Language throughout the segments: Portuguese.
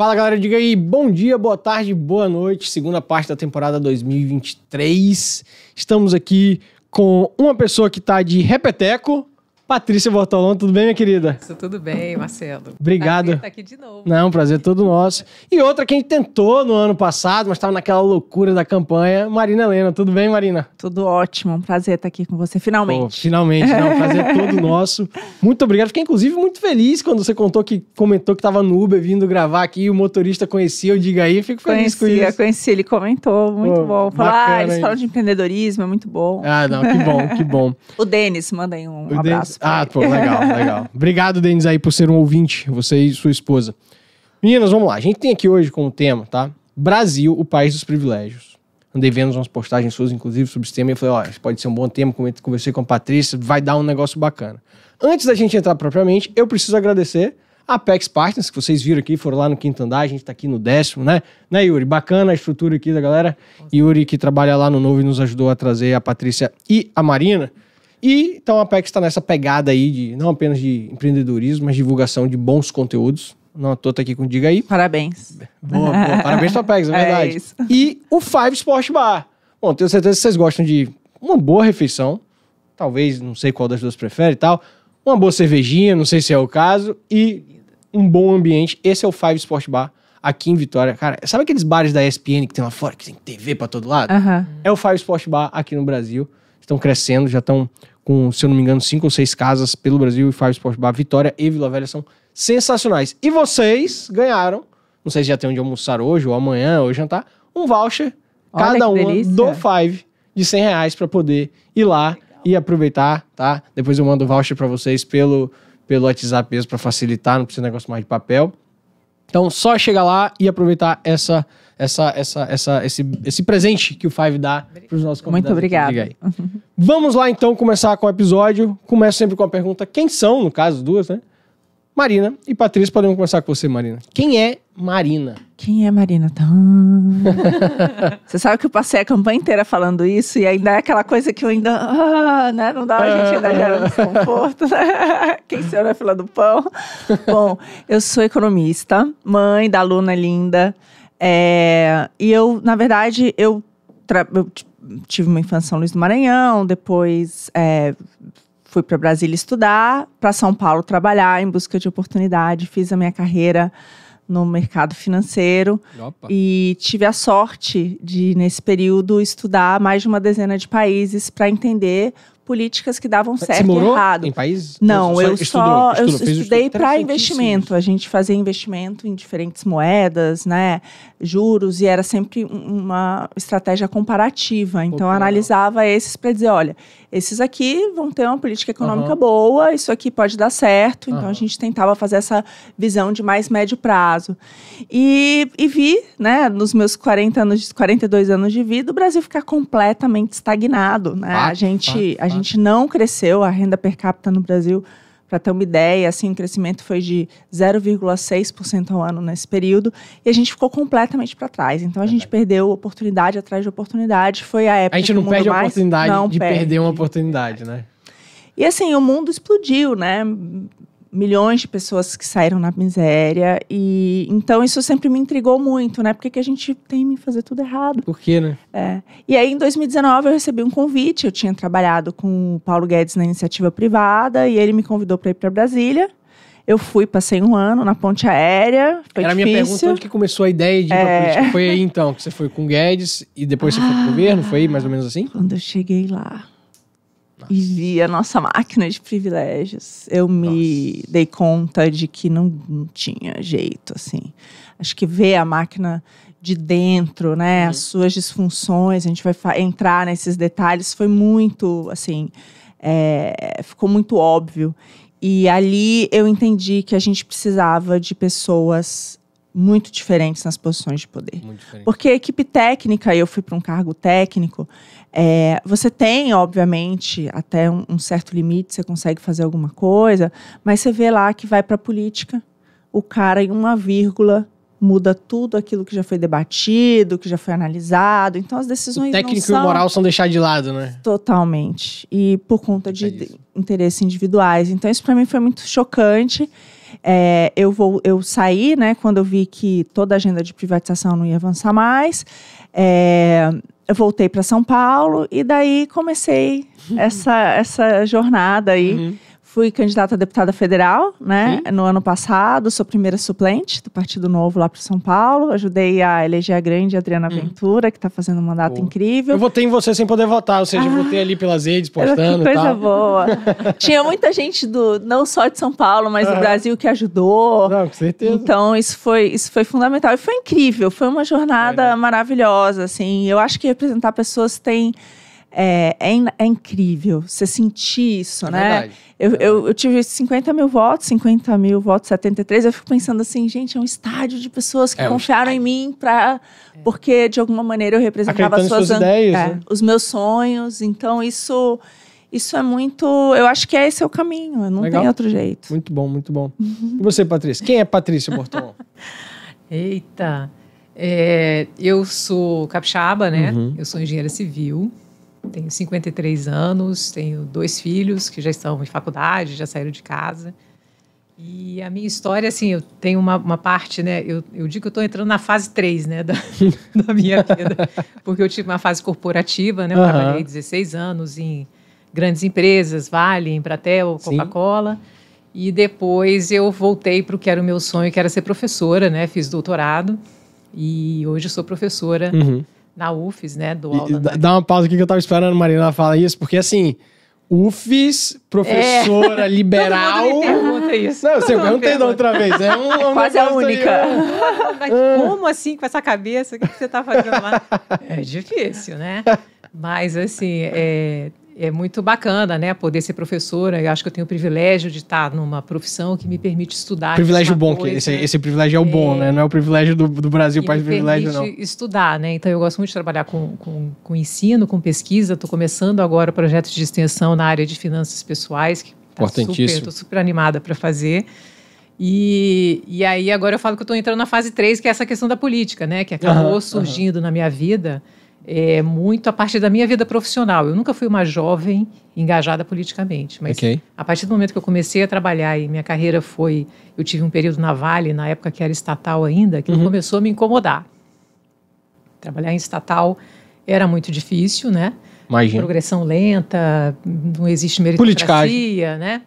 Fala galera, diga aí, bom dia, boa tarde, boa noite, segunda parte da temporada 2023. Estamos aqui com uma pessoa que está de repeteco, Patrícia Bortolão, tudo bem, minha querida? Isso, tudo bem, Marcelo. Tá obrigado. Prazer estar tá aqui de novo. Não, prazer todo nosso. E outra que a gente tentou no ano passado, mas estava naquela loucura da campanha, Marina Helena. Tudo bem, Marina? Tudo ótimo, um prazer estar tá aqui com você, finalmente. Oh, finalmente, não, né? um prazer todo nosso. Muito obrigado. Fiquei, inclusive, muito feliz quando você contou que comentou que estava no Uber vindo gravar aqui o motorista conhecia o Diga Aí. Fico feliz conhecia, com isso. Conhecia, ele comentou, muito oh, bom. Falou, ah, eles isso. falam de empreendedorismo, é muito bom. Ah, não, que bom, que bom. o Denis, aí um abraço. Ah, pô, legal, legal. Obrigado, Denis, aí, por ser um ouvinte, você e sua esposa. Meninas, vamos lá. A gente tem aqui hoje como tema, tá? Brasil, o país dos privilégios. Andei vendo umas postagens suas, inclusive, sobre esse tema, e falei, ó, oh, pode ser um bom tema, conversei com a Patrícia, vai dar um negócio bacana. Antes da gente entrar propriamente, eu preciso agradecer a Apex Partners, que vocês viram aqui, foram lá no quinto andar, a gente tá aqui no décimo, né? Né, Yuri? Bacana a estrutura aqui da galera. Yuri, que trabalha lá no Novo e nos ajudou a trazer a Patrícia e a Marina. E então a PEC está nessa pegada aí de não apenas de empreendedorismo, mas divulgação de bons conteúdos. Não tô tá aqui com Diga aí. Parabéns. Boa, boa. Parabéns pra PEGS, é, é verdade. É e o Five Sport Bar. Bom, tenho certeza que vocês gostam de uma boa refeição. Talvez, não sei qual das duas prefere e tal. Uma boa cervejinha, não sei se é o caso. E um bom ambiente. Esse é o Five Sport Bar aqui em Vitória. Cara, sabe aqueles bares da ESPN que tem lá fora, que tem TV pra todo lado? É o Five Sport Bar aqui no Brasil estão crescendo, já estão com, se eu não me engano, cinco ou seis casas pelo Brasil e Five Sport Bar, Vitória e Vila Velha são sensacionais. E vocês ganharam, não sei se já tem onde almoçar hoje ou amanhã ou jantar, um voucher, Olha cada um do Five, de 100 reais para poder ir lá Legal. e aproveitar, tá? Depois eu mando o voucher para vocês pelo, pelo WhatsApp mesmo para facilitar, não precisa negócio mais de papel. Então, só chegar lá e aproveitar essa essa, essa, essa, esse, esse presente que o Five dá para os nossos convidados. Muito obrigado. Vamos lá então começar com o episódio. Começo sempre com a pergunta: quem são, no caso, duas, né? Marina e Patrícia, podemos começar com você, Marina. Quem é Marina? Quem é Marina? Tá. você sabe que eu passei a campanha inteira falando isso e ainda é aquela coisa que eu ainda. Ah, né? Não dá, a gente ainda gera um desconforto. Né? Quem será na fila do pão? Bom, eu sou economista, mãe da Luna linda, é, e eu, na verdade, eu, eu tive uma infância em São Luís do Maranhão, depois é, fui para Brasília estudar, para São Paulo trabalhar em busca de oportunidade, fiz a minha carreira no mercado financeiro Opa. e tive a sorte de nesse período estudar mais de uma dezena de países para entender políticas que davam certo morou e errado. Em país Não, eu só, eu estudou, estudei para investimento. A gente fazia investimento em diferentes moedas, né? Juros, e era sempre uma estratégia comparativa. Então, eu analisava esses para dizer: olha, esses aqui vão ter uma política econômica uhum. boa, isso aqui pode dar certo. Então uhum. a gente tentava fazer essa visão de mais médio prazo. E, e, vi, né, nos meus 40 anos, 42 anos de vida, o Brasil ficar completamente estagnado, né? Fato, a gente fato, a fato. gente não cresceu, a renda per capita no Brasil para ter uma ideia, assim, o crescimento foi de 0,6% ao ano nesse período e a gente ficou completamente para trás. Então a gente perdeu oportunidade atrás de oportunidade. Foi a época. A gente não perde mais, a oportunidade de perde. perder uma oportunidade, né? E assim, o mundo explodiu, né? milhões de pessoas que saíram na miséria e então isso sempre me intrigou muito, né? Porque que a gente tem que fazer tudo errado? Por quê, né? É. E aí em 2019 eu recebi um convite, eu tinha trabalhado com o Paulo Guedes na iniciativa privada e ele me convidou para ir para Brasília. Eu fui, passei um ano na ponte aérea. Foi Era a minha pergunta onde que começou a ideia de ir é... pra política. Foi aí então, que você foi com o Guedes e depois ah, você foi pro governo? Foi aí mais ou menos assim? Quando eu cheguei lá e vi a nossa máquina de privilégios, eu me nossa. dei conta de que não, não tinha jeito, assim. Acho que ver a máquina de dentro, né, uhum. as suas disfunções, a gente vai entrar nesses detalhes, foi muito, assim, é, ficou muito óbvio. E ali eu entendi que a gente precisava de pessoas muito diferentes nas posições de poder. Porque a equipe técnica, eu fui para um cargo técnico, é, você tem, obviamente, até um, um, certo limite, você consegue fazer alguma coisa, mas você vê lá que vai para a política, o cara em uma vírgula muda tudo aquilo que já foi debatido, que já foi analisado. Então as decisões. O técnico são... e o moral são deixar de lado, né? Totalmente. E por conta é de interesses individuais. Então isso para mim foi muito chocante. É, eu, vou, eu saí, né, quando eu vi que toda a agenda de privatização não ia avançar mais. É, eu voltei para São Paulo e daí comecei essa, essa jornada aí. Uhum Fui candidata a deputada federal, né, Sim. no ano passado, sou primeira suplente do Partido Novo lá para São Paulo. Ajudei a eleger a grande Adriana hum. Ventura, que está fazendo um mandato boa. incrível. Eu votei em você sem poder votar, ou seja, ah, votei ali pelas redes, postando que coisa tal. boa. Tinha muita gente do não só de São Paulo, mas do Brasil que ajudou. Não, com certeza. Então, isso foi, isso foi fundamental e foi incrível, foi uma jornada é, maravilhosa, assim. Eu acho que representar pessoas tem é, é, é, incrível você sentir isso, é né? Verdade, eu, é verdade. Eu, eu, tive 50 mil votos, 50 mil votos, 73. Eu fico pensando assim, gente, é um estádio de pessoas que é, confiaram em mim para é. porque de alguma maneira eu representava suas, suas ideias, né? os meus sonhos. Então isso isso é muito. Eu acho que é esse é o caminho. Não Legal. tem outro jeito. Muito bom, muito bom. Uhum. E você, Patrícia? Quem é Patrícia Bortolom? Eita. eu sou capixaba, né? Uhum. Eu sou engenheira civil. Tenho 53 anos, tenho dois filhos que já estão em faculdade, já saíram de casa. E a minha história, assim, eu tenho uma, uma parte, né? Eu, eu digo que eu estou entrando na fase 3, né? Da, da, minha vida. Porque eu tive uma fase corporativa, né? Eu uhum. trabalhei 16 anos em grandes empresas, Vale, Embratel, Coca-Cola. E depois eu voltei para o que era o meu sonho, que era ser professora, né? Fiz doutorado. E hoje sou professora. Uhum na UFES, né? Do e, Dá uma pausa aqui que eu tava esperando a Marina falar isso, porque assim, UFES, professora é. liberal. Todo mundo pergunta isso. Não, você assim, perguntei da outra vez. É um, é um Quase a única. Mas como assim, com essa cabeça? O que você tá fazendo lá? É difícil, né? Mas, assim, é, é muito bacana, né, poder ser professora. Eu acho que eu tenho o privilégio de estar numa profissão que me permite estudar. Privilégio bom, coisa, que esse, esse privilégio é o é, bom, né? É. Não é o privilégio do, do Brasil, país privilégio, não. estudar, né? Então, eu gosto muito de trabalhar com, com, com ensino, com pesquisa. Estou começando agora projetos de extensão na área de finanças pessoais, que tá Importantíssimo. estou super animada para fazer. E, e aí, agora eu falo que eu estou entrando na fase 3, que é essa questão da política, né? Que acabou surgindo na minha vida é, muito a partir da minha vida profissional. Eu nunca fui uma jovem engajada politicamente, mas okay. a partir do momento que eu comecei a trabalhar e minha carreira foi, eu tive um período na Vale, na época que era estatal ainda, que uhum. começou a me incomodar. Trabalhar em estatal era muito difícil, né? Imagina. Progressão lenta, não existe meritocracia, né?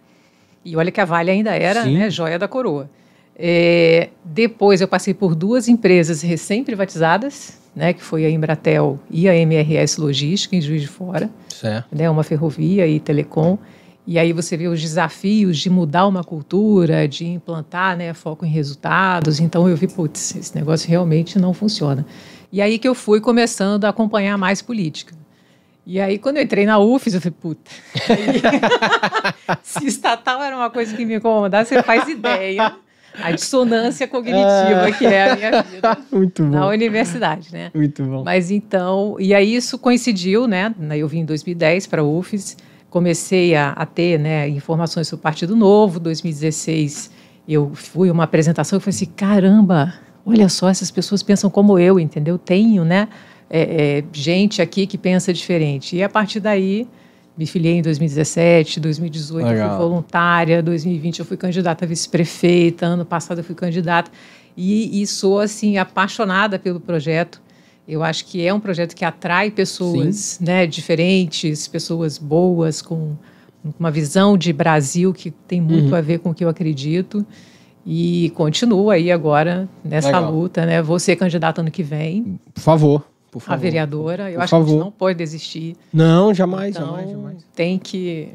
E olha que a Vale ainda era né, joia da coroa. É, depois eu passei por duas empresas recém-privatizadas, né, que foi a Embratel e a MRS Logística em Juiz de Fora, certo. né, uma ferrovia e telecom. E aí você vê os desafios de mudar uma cultura, de implantar né, foco em resultados. Então eu vi, putz, esse negócio realmente não funciona. E aí que eu fui começando a acompanhar mais política. E aí, quando eu entrei na UFES, eu falei, puta. Aí, se estatal era uma coisa que me incomodava, você faz ideia a dissonância cognitiva que é a minha vida Muito bom. na universidade, né? Muito bom. Mas então, e aí isso coincidiu, né? Eu vim em 2010 para a UFES, comecei a, a, ter né, informações sobre o Partido Novo, 2016 eu fui uma apresentação e falei assim, caramba, olha só, essas pessoas pensam como eu, entendeu? Tenho, né? É, é, gente aqui que pensa diferente. E a partir daí me filiei em 2017, 2018 Legal. eu fui voluntária, 2020 eu fui candidata a vice-prefeita, ano passado eu fui candidata e, e, sou assim apaixonada pelo projeto. Eu acho que é um projeto que atrai pessoas, Sim. né, diferentes, pessoas boas com uma visão de Brasil que tem muito uhum. a ver com o que eu acredito. E continuo aí agora nessa Legal. luta, né? Vou ser candidata ano que vem. Por favor por favor. A vereadora, eu por acho favor. que a gente não pode desistir. Não, jamais, então, jamais, jamais. Tem que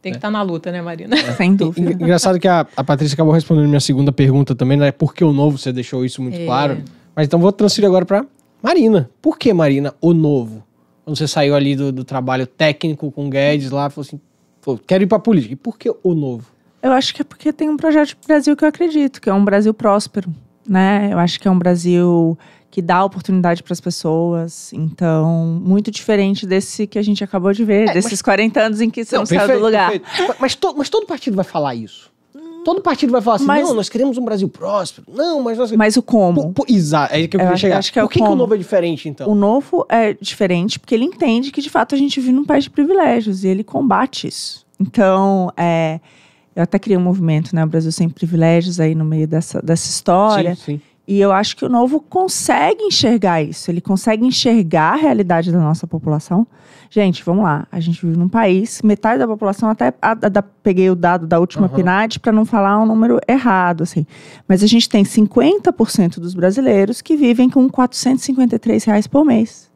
tem que estar é. tá na luta, né, Marina? É. Sem dúvida. Engraçado que a, a Patrícia acabou respondendo minha segunda pergunta também, né? Por que o novo? Você deixou isso muito é. claro. Mas então vou transferir agora para Marina. Por que, Marina, o novo? Quando você saiu ali do, do trabalho técnico com o Guedes lá, falou assim: falou, quero ir para política. E por que o novo? Eu acho que é porque tem um projeto de Brasil que eu acredito, que é um Brasil próspero, né? Eu acho que é um Brasil que dá oportunidade para as pessoas. Então, muito diferente desse que a gente acabou de ver, é, desses mas... 40 anos em que você não, não perfeito, saiu do lugar. Mas, to, mas todo partido vai falar isso. Hum, todo partido vai falar assim: mas, não, nós queremos um Brasil próspero. Não, mas nós. Mas o como? Exato, é que eu queria chegar. Acho que é Por que, como? que o novo é diferente, então? O novo é diferente porque ele entende que, de fato, a gente vive num país de privilégios e ele combate isso. Então, é, eu até criei um movimento, né? O Brasil Sem Privilégios aí no meio dessa, dessa história. Sim, sim. E eu acho que o novo consegue enxergar isso, ele consegue enxergar a realidade da nossa população. Gente, vamos lá, a gente vive num país, metade da população, até a, a, da, peguei o dado da última uhum. PNAD para não falar um número errado, assim. Mas a gente tem 50% dos brasileiros que vivem com R$ reais por mês.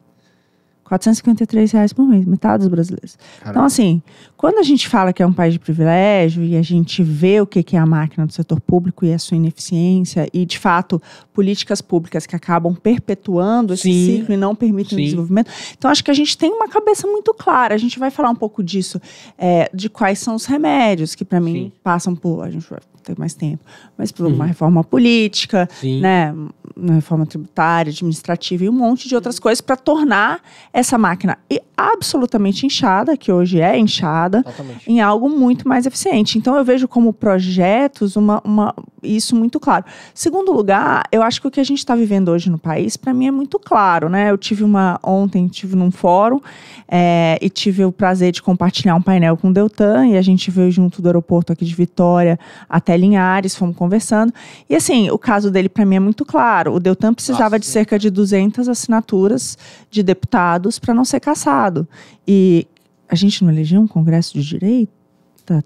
453 reais por mês, metade dos brasileiros. Caramba. Então, assim, quando a gente fala que é um país de privilégio e a gente vê o que é a máquina do setor público e a sua ineficiência, e de fato políticas públicas que acabam perpetuando esse Sim. ciclo e não permitem Sim. o desenvolvimento. Então, acho que a gente tem uma cabeça muito clara. A gente vai falar um pouco disso, é, de quais são os remédios que, para mim, Sim. passam por. A gente vai ter mais tempo, mas por uhum. uma reforma política, né? Uma reforma tributária, administrativa e um monte de outras coisas para tornar essa máquina absolutamente inchada, que hoje é inchada, Totalmente. em algo muito mais eficiente. Então eu vejo como projetos uma, uma isso muito claro. Segundo lugar, eu acho que o que a gente está vivendo hoje no país, para mim, é muito claro, né? Eu tive uma ontem, tive num fórum é, e tive o prazer de compartilhar um painel com o Deltan e a gente veio junto do aeroporto aqui de Vitória até Linhares, fomos conversando. E assim, o caso dele para mim é muito claro. O Deltan precisava Nossa, ah, de cerca de 200 assinaturas de deputados para não ser caçado passado e a gente não elegeu um congresso de direito?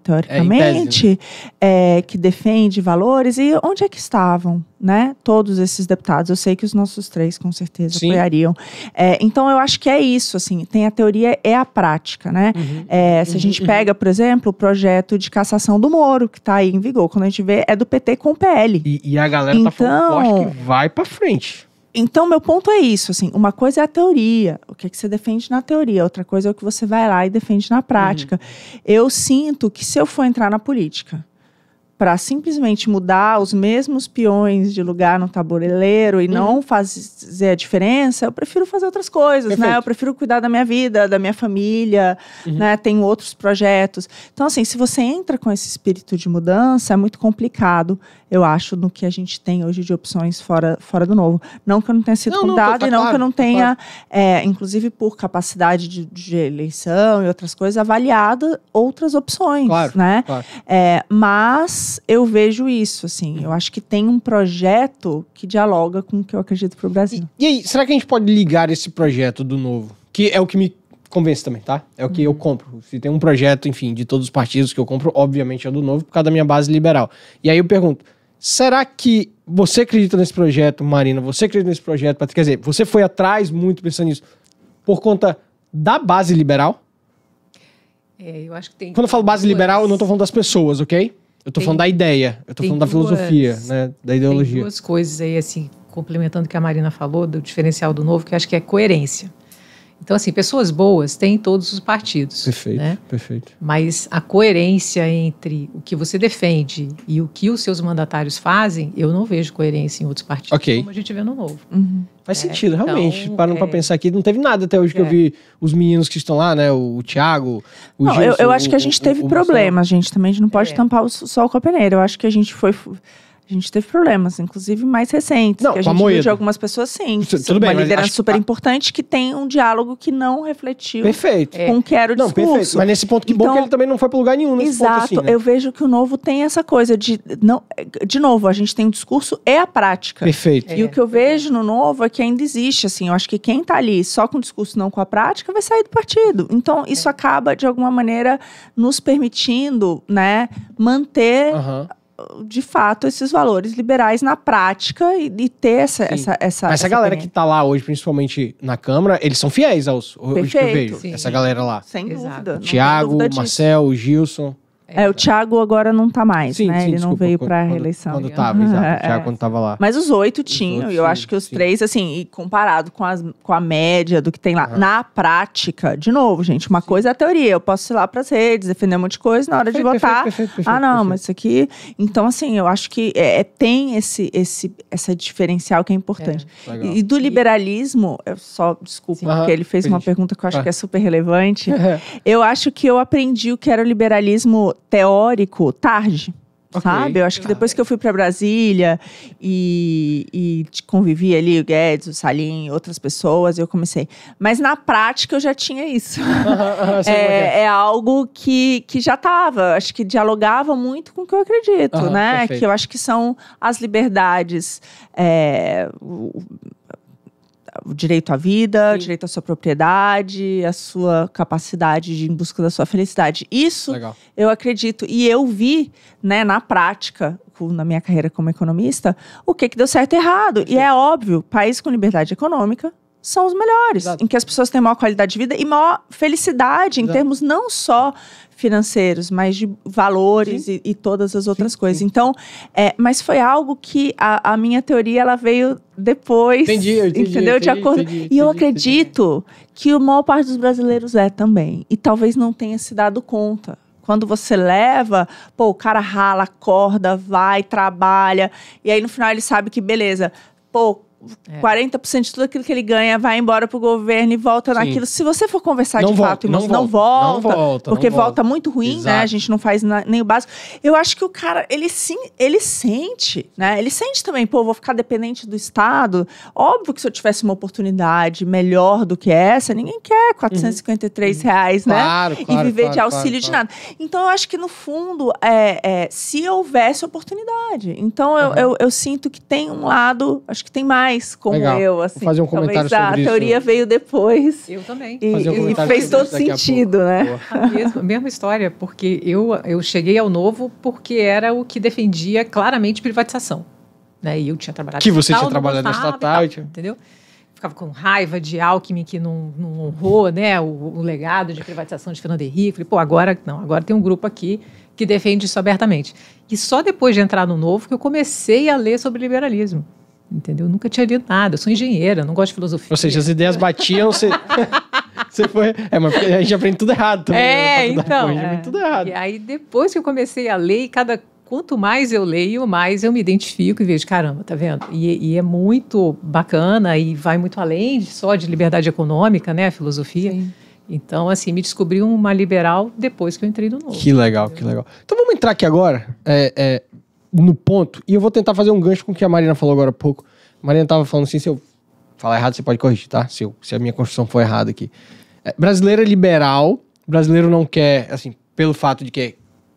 teoricamente, é, né? é, que defende valores, e onde é que estavam, né? Todos esses deputados. Eu sei que os nossos três, com certeza, Sim. apoiariam. É, então, eu acho que é isso, assim, tem a teoria e é a prática, né? Uhum. É, se uhum. a gente uhum. pega, por exemplo, o projeto de cassação do Moro, que está aí em vigor, quando a gente vê, é do PT com o PL. E, e a galera então, tá falando, que então, vai para frente. Então, meu ponto é isso, assim, uma coisa é a teoria, o que, é que você defende na teoria, outra coisa é o que você vai lá e defende na prática. Uhum. Eu sinto que se eu for entrar na política, para simplesmente mudar os mesmos peões de lugar no tabuleiro e não uhum. fazer a diferença, eu prefiro fazer outras coisas, né? Perfeito. né? Eu prefiro cuidar da minha vida, da minha família, uhum. né? Tenho outros projetos. Então, assim, se você entra com esse espírito de mudança, é muito complicado, eu acho, no que a gente tem hoje de opções fora, fora do novo. Não que eu não tenha sido não, não, tá, e não claro, que eu não tá tenha, claro. é, inclusive por capacidade de, de, eleição e outras coisas, avaliado outras opções, claro, né? Claro. É, mas eu vejo isso, assim. Eu acho que tem um projeto que dialoga com o que eu acredito pro Brasil. E, e aí, será que a gente pode ligar esse projeto do novo? Que é o que me convence também, tá? É o que uhum. eu compro. Se tem um projeto, enfim, de todos os partidos que eu compro, obviamente é do novo, por causa da minha base liberal. E aí eu pergunto: será que você acredita nesse projeto, Marina? Você acredita nesse projeto, Quer dizer, você foi atrás muito pensando nisso por conta da base liberal? É, eu acho que tem. Quando eu falo base liberal, eu não tô falando das pessoas, ok? Eu tô tem, falando da ideia, eu tô falando da filosofia, né? Da ideologia. Tem duas coisas aí, assim, complementando o que a Marina falou, do diferencial do novo, que eu acho que é coerência. Então, assim, pessoas boas tem em todos os partidos. Perfeito, né? perfeito. Mas a coerência entre o que você defende e o que os seus mandatários fazem, eu não vejo coerência em outros partidos, okay. como a gente vê no Novo. Uhum. Faz é, sentido, então, realmente. Então, Parando é... para pensar aqui, não teve nada até hoje é. que eu é. vi os meninos que estão lá, né? O, o Thiago, o não, Gilson, eu, eu, acho o, que a gente teve problemas, gente. Também a gente não pode é. tampar o sol com a peneira. Eu acho que a gente foi a gente teve problemas, inclusive mais recentes. Não, que a gente viu de algumas pessoas, sim. Isso, tudo bem, uma liderança super importante que tem um diálogo que não refletiu perfeito. com o que era o não, discurso. Perfeito. Mas nesse ponto, que então, bom que então, ele também não foi para lugar nenhum nesse exato, ponto. Exato. Assim, né? Eu vejo que o novo tem essa coisa de... não De novo, a gente tem o um discurso e a prática. Perfeito. É. E o é. que eu vejo no novo é que ainda existe, assim. Eu acho que quem está ali só com o discurso não com a prática vai sair do partido. Então, isso é. acaba, de alguma maneira, nos permitindo né, manter de fato, esses valores liberais na prática e, e ter essa, essa, essa, essa. Essa galera que tá lá hoje, principalmente na Câmara, eles são fiéis aos, aos que eu vejo. Essa galera lá. Sem Exato. dúvida. Tiago, Marcel, Gilson. É, o Thiago agora não tá mais, sim, né? Sim, ele desculpa, não veio para a reeleição. Quando tava, exato. O Thiago é. quando tava lá. Mas os oito tinham, e eu sim, acho que os três, assim, e comparado com, as, com a média do que tem lá, uhum. na prática, de novo, gente, uma coisa é a teoria. Eu posso ir lá para as redes, defender um monte de coisa, na hora perfeito, de votar. Perfeito, perfeito, ah, não, mas isso aqui. Então, assim, eu acho que é, é, tem esse, esse essa diferencial que é importante. É, e, do liberalismo, eu só desculpa, porque ele fez uma pergunta que eu acho que é ah. super relevante. eu acho que eu aprendi o que era o liberalismo teórico tarde. Okay, sabe? Eu acho que depois que eu fui para Brasília e, e convivi ali o Guedes, o Salim, outras pessoas, eu comecei. Mas na prática eu já tinha isso. É, é, é, é, algo que, que já estava, acho que dialogava muito com o que eu acredito, né? Perfeito. Que eu acho que são as liberdades, é, o direito à vida, Sim. direito à sua propriedade, a sua capacidade de ir em busca da sua felicidade. Isso Legal. eu acredito. E eu vi, né, na prática, na minha carreira como economista, o que, que deu certo e errado. Sim. E é óbvio, país com liberdade econômica são os melhores, Exato. em que as pessoas têm maior qualidade de vida e maior felicidade em termos não só financeiros, mas de valores e, e, todas as outras sim, coisas. Sim. Então, é, mas foi algo que a, a, minha teoria ela veio depois. Entendi, eu entendi, entendeu? Entendi, de acordo. Entendi, entendi, e eu acredito que a maior parte dos brasileiros é também. E talvez não tenha se dado conta. Quando você leva, pô, o cara rala, acorda, vai, trabalha, e aí no final ele sabe que beleza, pô, é. 40% de tudo aquilo que ele ganha vai embora pro governo e volta Sim. naquilo. Se você for conversar não de volta, fato, irmãos, não, volta, não volta. Não volta porque não volta. volta. muito ruim, né? Exato. né? A gente não faz na, nem o básico. Eu acho que o cara, ele sim, ele sente, né? Ele sente também, pô, vou ficar dependente do Estado. Óbvio que se eu tivesse uma oportunidade melhor do que essa, ninguém quer 453 uhum. uhum. reais, né? Claro, claro, e viver claro, de auxílio de nada. Então, eu acho que no fundo, é, é se houvesse oportunidade. Então, eu, uhum. eu, eu, eu sinto que tem um lado, acho que tem mais mais como Legal. eu, assim. Vou fazer um comentário talvez sobre a isso. teoria veio depois. Eu também. E, um e fez todo sentido, né? A mesma, mesma história, porque eu, eu cheguei ao novo porque era o que defendia claramente privatização. Né? E eu tinha trabalhado Que você estatal, tinha trabalhado na estatal. tal, entendeu? Ficava com raiva de Alckmin que não, não honrou né, o, o, legado de privatização de Fernando Henrique. Falei, pô, agora não, agora tem um grupo aqui que defende isso abertamente. E só depois de entrar no novo que eu comecei a ler sobre liberalismo. Entendeu? Eu nunca tinha lido nada. Eu sou engenheira, não gosto de filosofia. Ou seja, as ideias batiam, você. Você foi. É, mas a gente aprende tudo errado também. Né? É, então. Ruim, é. tudo errado. E aí, depois que eu comecei a ler, cada. Quanto mais eu leio, mais eu me identifico e vejo, caramba, tá vendo? E, e é muito bacana e vai muito além de, só de liberdade econômica, né? A filosofia. Sim. Então, assim, me descobri uma liberal depois que eu entrei no novo. Que legal, entendeu? que legal. Então vamos entrar aqui agora. É, é, no ponto, e eu vou tentar fazer um gancho com o que a Marina falou agora há pouco. A Marina tava falando assim, se eu falar errado, você pode corrigir, tá? Se, eu, se a minha construção for errada aqui. É, brasileiro é liberal, brasileiro não quer, assim, pelo fato de que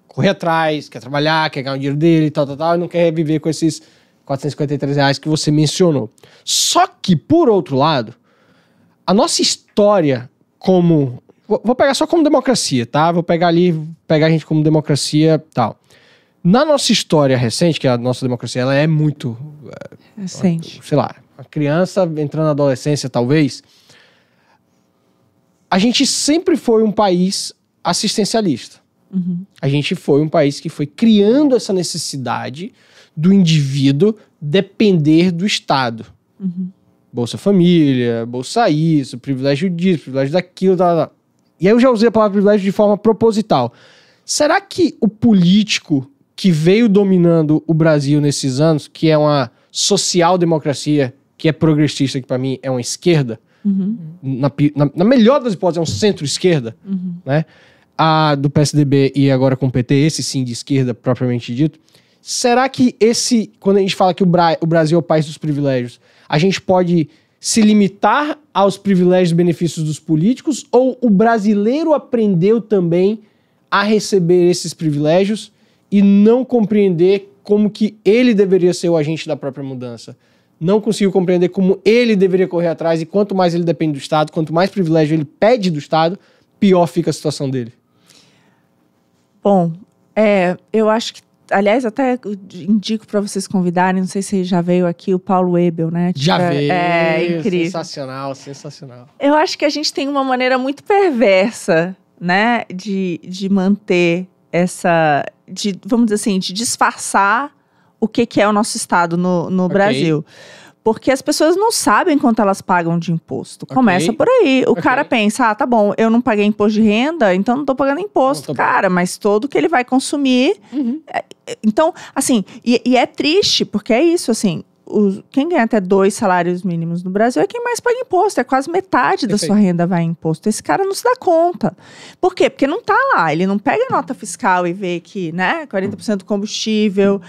correr atrás, quer trabalhar, quer ganhar o dinheiro dele e tal, tal, tal, e não quer viver com esses 453 reais que você mencionou. Só que, por outro lado, a nossa história como. Vou pegar só como democracia, tá? Vou pegar ali, pegar a gente como democracia tal. Na nossa história recente, que é a nossa democracia ela é muito. É, recente. Sei lá, a criança entrando na adolescência, talvez. A gente sempre foi um país assistencialista. Uhum. A gente foi um país que foi criando essa necessidade do indivíduo depender do Estado. Uhum. Bolsa Família, Bolsa Isso, privilégio disso, privilégio daquilo. Tá, E aí eu já usei a palavra privilégio de forma proposital. Será que o político que veio dominando o Brasil nesses anos, que é uma social-democracia, que é progressista, que para mim é uma esquerda, uhum. na, na, na, melhor das hipóteses é um centro-esquerda, uhum. né? A do PSDB e agora com o PT, esse sim de esquerda propriamente dito. Será que esse, quando a gente fala que o, Bra o Brasil é o país dos privilégios, a gente pode se limitar aos privilégios e benefícios dos políticos ou o brasileiro aprendeu também a receber esses privilégios e não compreender como que ele deveria ser o agente da própria mudança. Não consigo compreender como ele deveria correr atrás e quanto mais ele depende do Estado, quanto mais privilégio ele pede do Estado, pior fica a situação dele. Bom, é, eu acho que aliás, até indico para vocês convidarem, não sei se já veio aqui o Paulo Ebel, né? Tipo, já veio. É, é incrível. Sensacional, sensacional. Eu acho que a gente tem uma maneira muito perversa, né, de, de manter essa de, vamos dizer assim, de disfarçar o que, que é o nosso Estado no, no okay. Brasil. Porque as pessoas não sabem quanto elas pagam de imposto. Okay. Começa por aí. O okay. cara pensa, ah, tá bom, eu não paguei imposto de renda, então não tô pagando imposto. Tá cara, mas todo que ele vai consumir. Uhum. É, então, assim, e, e, é triste, porque é isso, assim os, quem ganha até dois salários mínimos no Brasil é quem mais paga imposto, é quase metade Perfeito. da sua renda vai em imposto. Esse cara não se dá conta. Por quê? Porque não está lá, ele não pega a nota fiscal e vê que, né, 40% do combustível,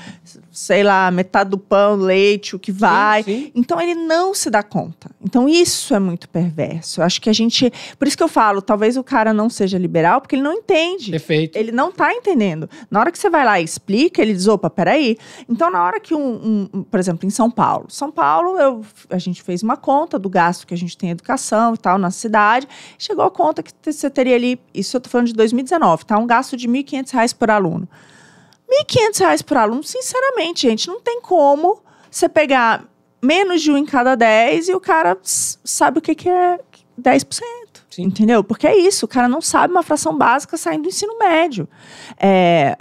sei lá, metade do pão, leite, o que vai. Sim, sim. Então ele não se dá conta. Então isso é muito perverso. Eu acho que a gente, por isso que eu falo, talvez o cara não seja liberal porque ele não entende. Perfeito. Ele não tá entendendo. Na hora que você vai lá e explica, ele diz: "Opa, peraí". Então na hora que um, um por exemplo, em São Paulo, São Paulo, eu, a gente fez uma conta do gasto que a gente tem em educação e tal na cidade, chegou a conta que você teria ali, isso eu tô falando de 2019, tá? Um gasto de R$ 1.500 por aluno. R$ 1.500 por aluno, sinceramente, gente, não tem como você pegar menos de um em cada 10 e o cara sabe o que, que é 10%. Sim. Entendeu? Porque é isso, o cara não sabe uma fração básica saindo do ensino médio. É,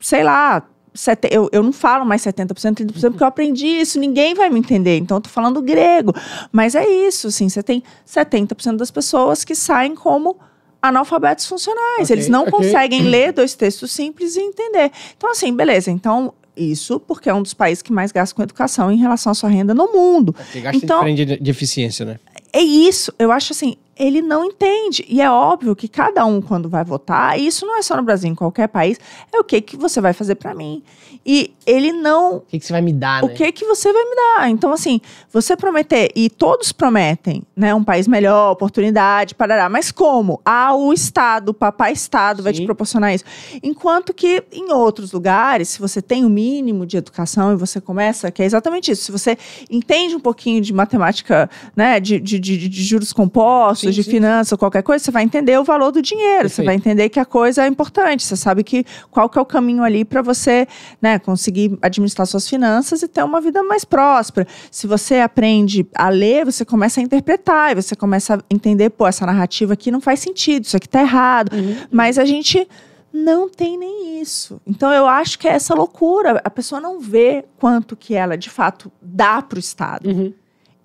sei lá, sete, eu, eu não falo mais 70%, 30%, porque eu aprendi isso, ninguém vai me entender. Então, eu tô falando grego. Mas é isso, assim, você tem 70% das pessoas que saem como analfabetos funcionais. Okay, eles não okay. conseguem ler dois textos simples e entender. Então, assim, beleza. Então, isso porque é um dos países que mais gasta com educação em relação à sua renda no mundo. É, gasta então, diferente de, de eficiência, né? É isso. Eu acho assim, ele não entende. E é óbvio que cada um, quando vai votar, e isso não é só no Brasil, em qualquer país, é o que, que você vai fazer para mim. E ele não. O que, que você vai me dar? O né? que, que você vai me dar? Então, assim, você prometer, e todos prometem, né? Um país melhor, oportunidade, parará. Mas como? Ah, o Estado, o papai Estado Sim. vai te proporcionar isso. Enquanto que em outros lugares, se você tem o um mínimo de educação e você começa, que é exatamente isso. Se você entende um pouquinho de matemática, né? De, de, de, de juros compostos, Entendi. de finanças, qualquer coisa, você vai entender o valor do dinheiro, Perfeito. você vai entender que a coisa é importante, você sabe que qual que é o caminho ali para você, né, conseguir administrar suas finanças e ter uma vida mais próspera. Se você aprende a ler, você começa a interpretar e você começa a entender, pô, essa narrativa aqui não faz sentido, isso aqui tá errado. Uhum. Mas a gente não tem nem isso. Então eu acho que é essa loucura. A pessoa não vê quanto que ela de fato dá para o Estado. Uhum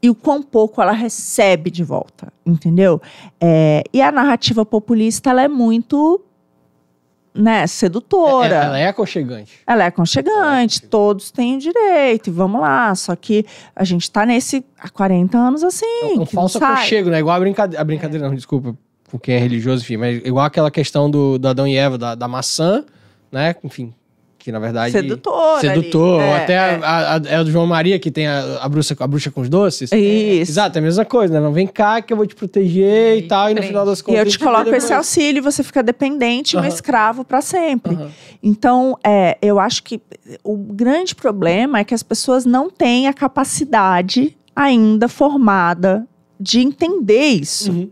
e o quão pouco ela recebe de volta, entendeu? É, e a narrativa populista ela é muito né, sedutora. É, ela é aconchegante. Ela é aconchegante, ela é todos têm o direito, e vamos lá. Só que a gente tá nesse há 40 anos assim. É um falso aconchego, né? Igual a brincadeira. A brincadeira, é. não, desculpa, com quem é religioso, enfim, mas igual aquela questão do, do Adão e Eva, da, da maçã, né? Enfim, que na verdade. Sedutor. Sedutor. Ali, né? Até é. A, a, é do João Maria que tem a, a, bruxa, a bruxa com os doces. Isso. É, exato, é a mesma coisa, né? Não vem cá que eu vou te proteger e, e tal, e no final das contas. E eu te coloco esse auxílio e você fica dependente, uhum. um escravo para sempre. Então, é, eu acho que o grande problema é que as pessoas não têm a capacidade ainda formada de entender isso. Uhum.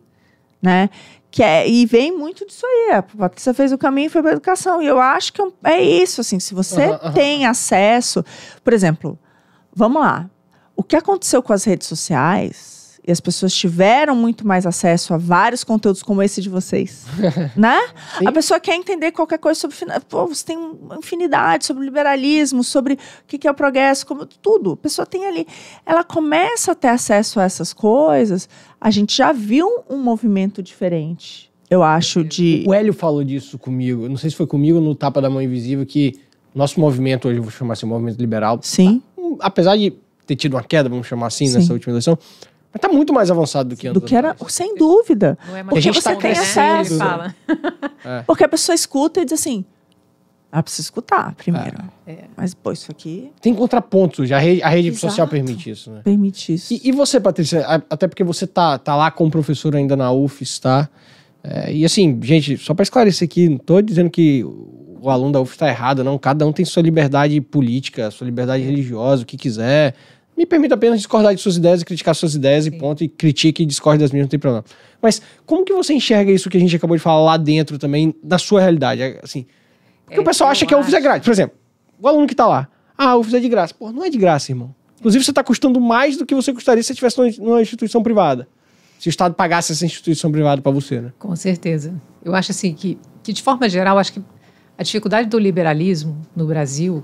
Né? que é, e vem muito disso aí. A Patrícia fez o caminho e foi para a educação. E eu acho que é, é isso, assim, se você uhum, tem uhum. acesso. Por exemplo, vamos lá. O que aconteceu com as redes sociais e as pessoas tiveram muito mais acesso a vários conteúdos como esse de vocês, né? Sim. A pessoa quer entender qualquer coisa sobre pô, você tem uma infinidade sobre liberalismo, sobre o que é o progresso, como tudo. A pessoa tem ali, ela começa a ter acesso a essas coisas. A gente já viu um movimento diferente, eu acho. De o Hélio falou disso comigo. Não sei se foi comigo no Tapa da Mão Invisível que nosso movimento hoje eu vou chamar assim, movimento liberal. Sim. apesar de ter tido uma queda, vamos chamar assim, Sim. nessa última eleição mas tá muito mais avançado do que antes. Do que era, atrás. sem dúvida. Não é mais porque você tá tem né? acesso. Fala. É. Porque a pessoa escuta e diz assim. Ah, precisa escutar primeiro. É. é. Mas, pô, isso aqui. Tem contraponto, já a rede, a rede social permite isso, né? Permite isso. E, e, você, Patrícia, até porque você tá, tá lá como professor ainda na UFES, tá? É, e assim, gente, só para esclarecer aqui, não tô dizendo que o aluno da UF está errado, não. Cada um tem sua liberdade política, sua liberdade religiosa, o que quiser. Me permita apenas discordar de suas ideias e criticar suas ideias Sim. e ponto. E critique e discorde das minhas, não tem problema. Mas como que você enxerga isso que a gente acabou de falar lá dentro também, da sua realidade? É, assim, porque é o pessoal acha que a UFES é grátis. Por exemplo, o aluno que tá lá. Ah, a UFES é de graça. Pô, não é de graça, irmão. Inclusive, você tá custando mais do que você custaria se você estivesse numa instituição privada. Se o Estado pagasse essa instituição privada para você, né? Com certeza. Eu acho assim que, que de forma geral, acho que a dificuldade do liberalismo no Brasil,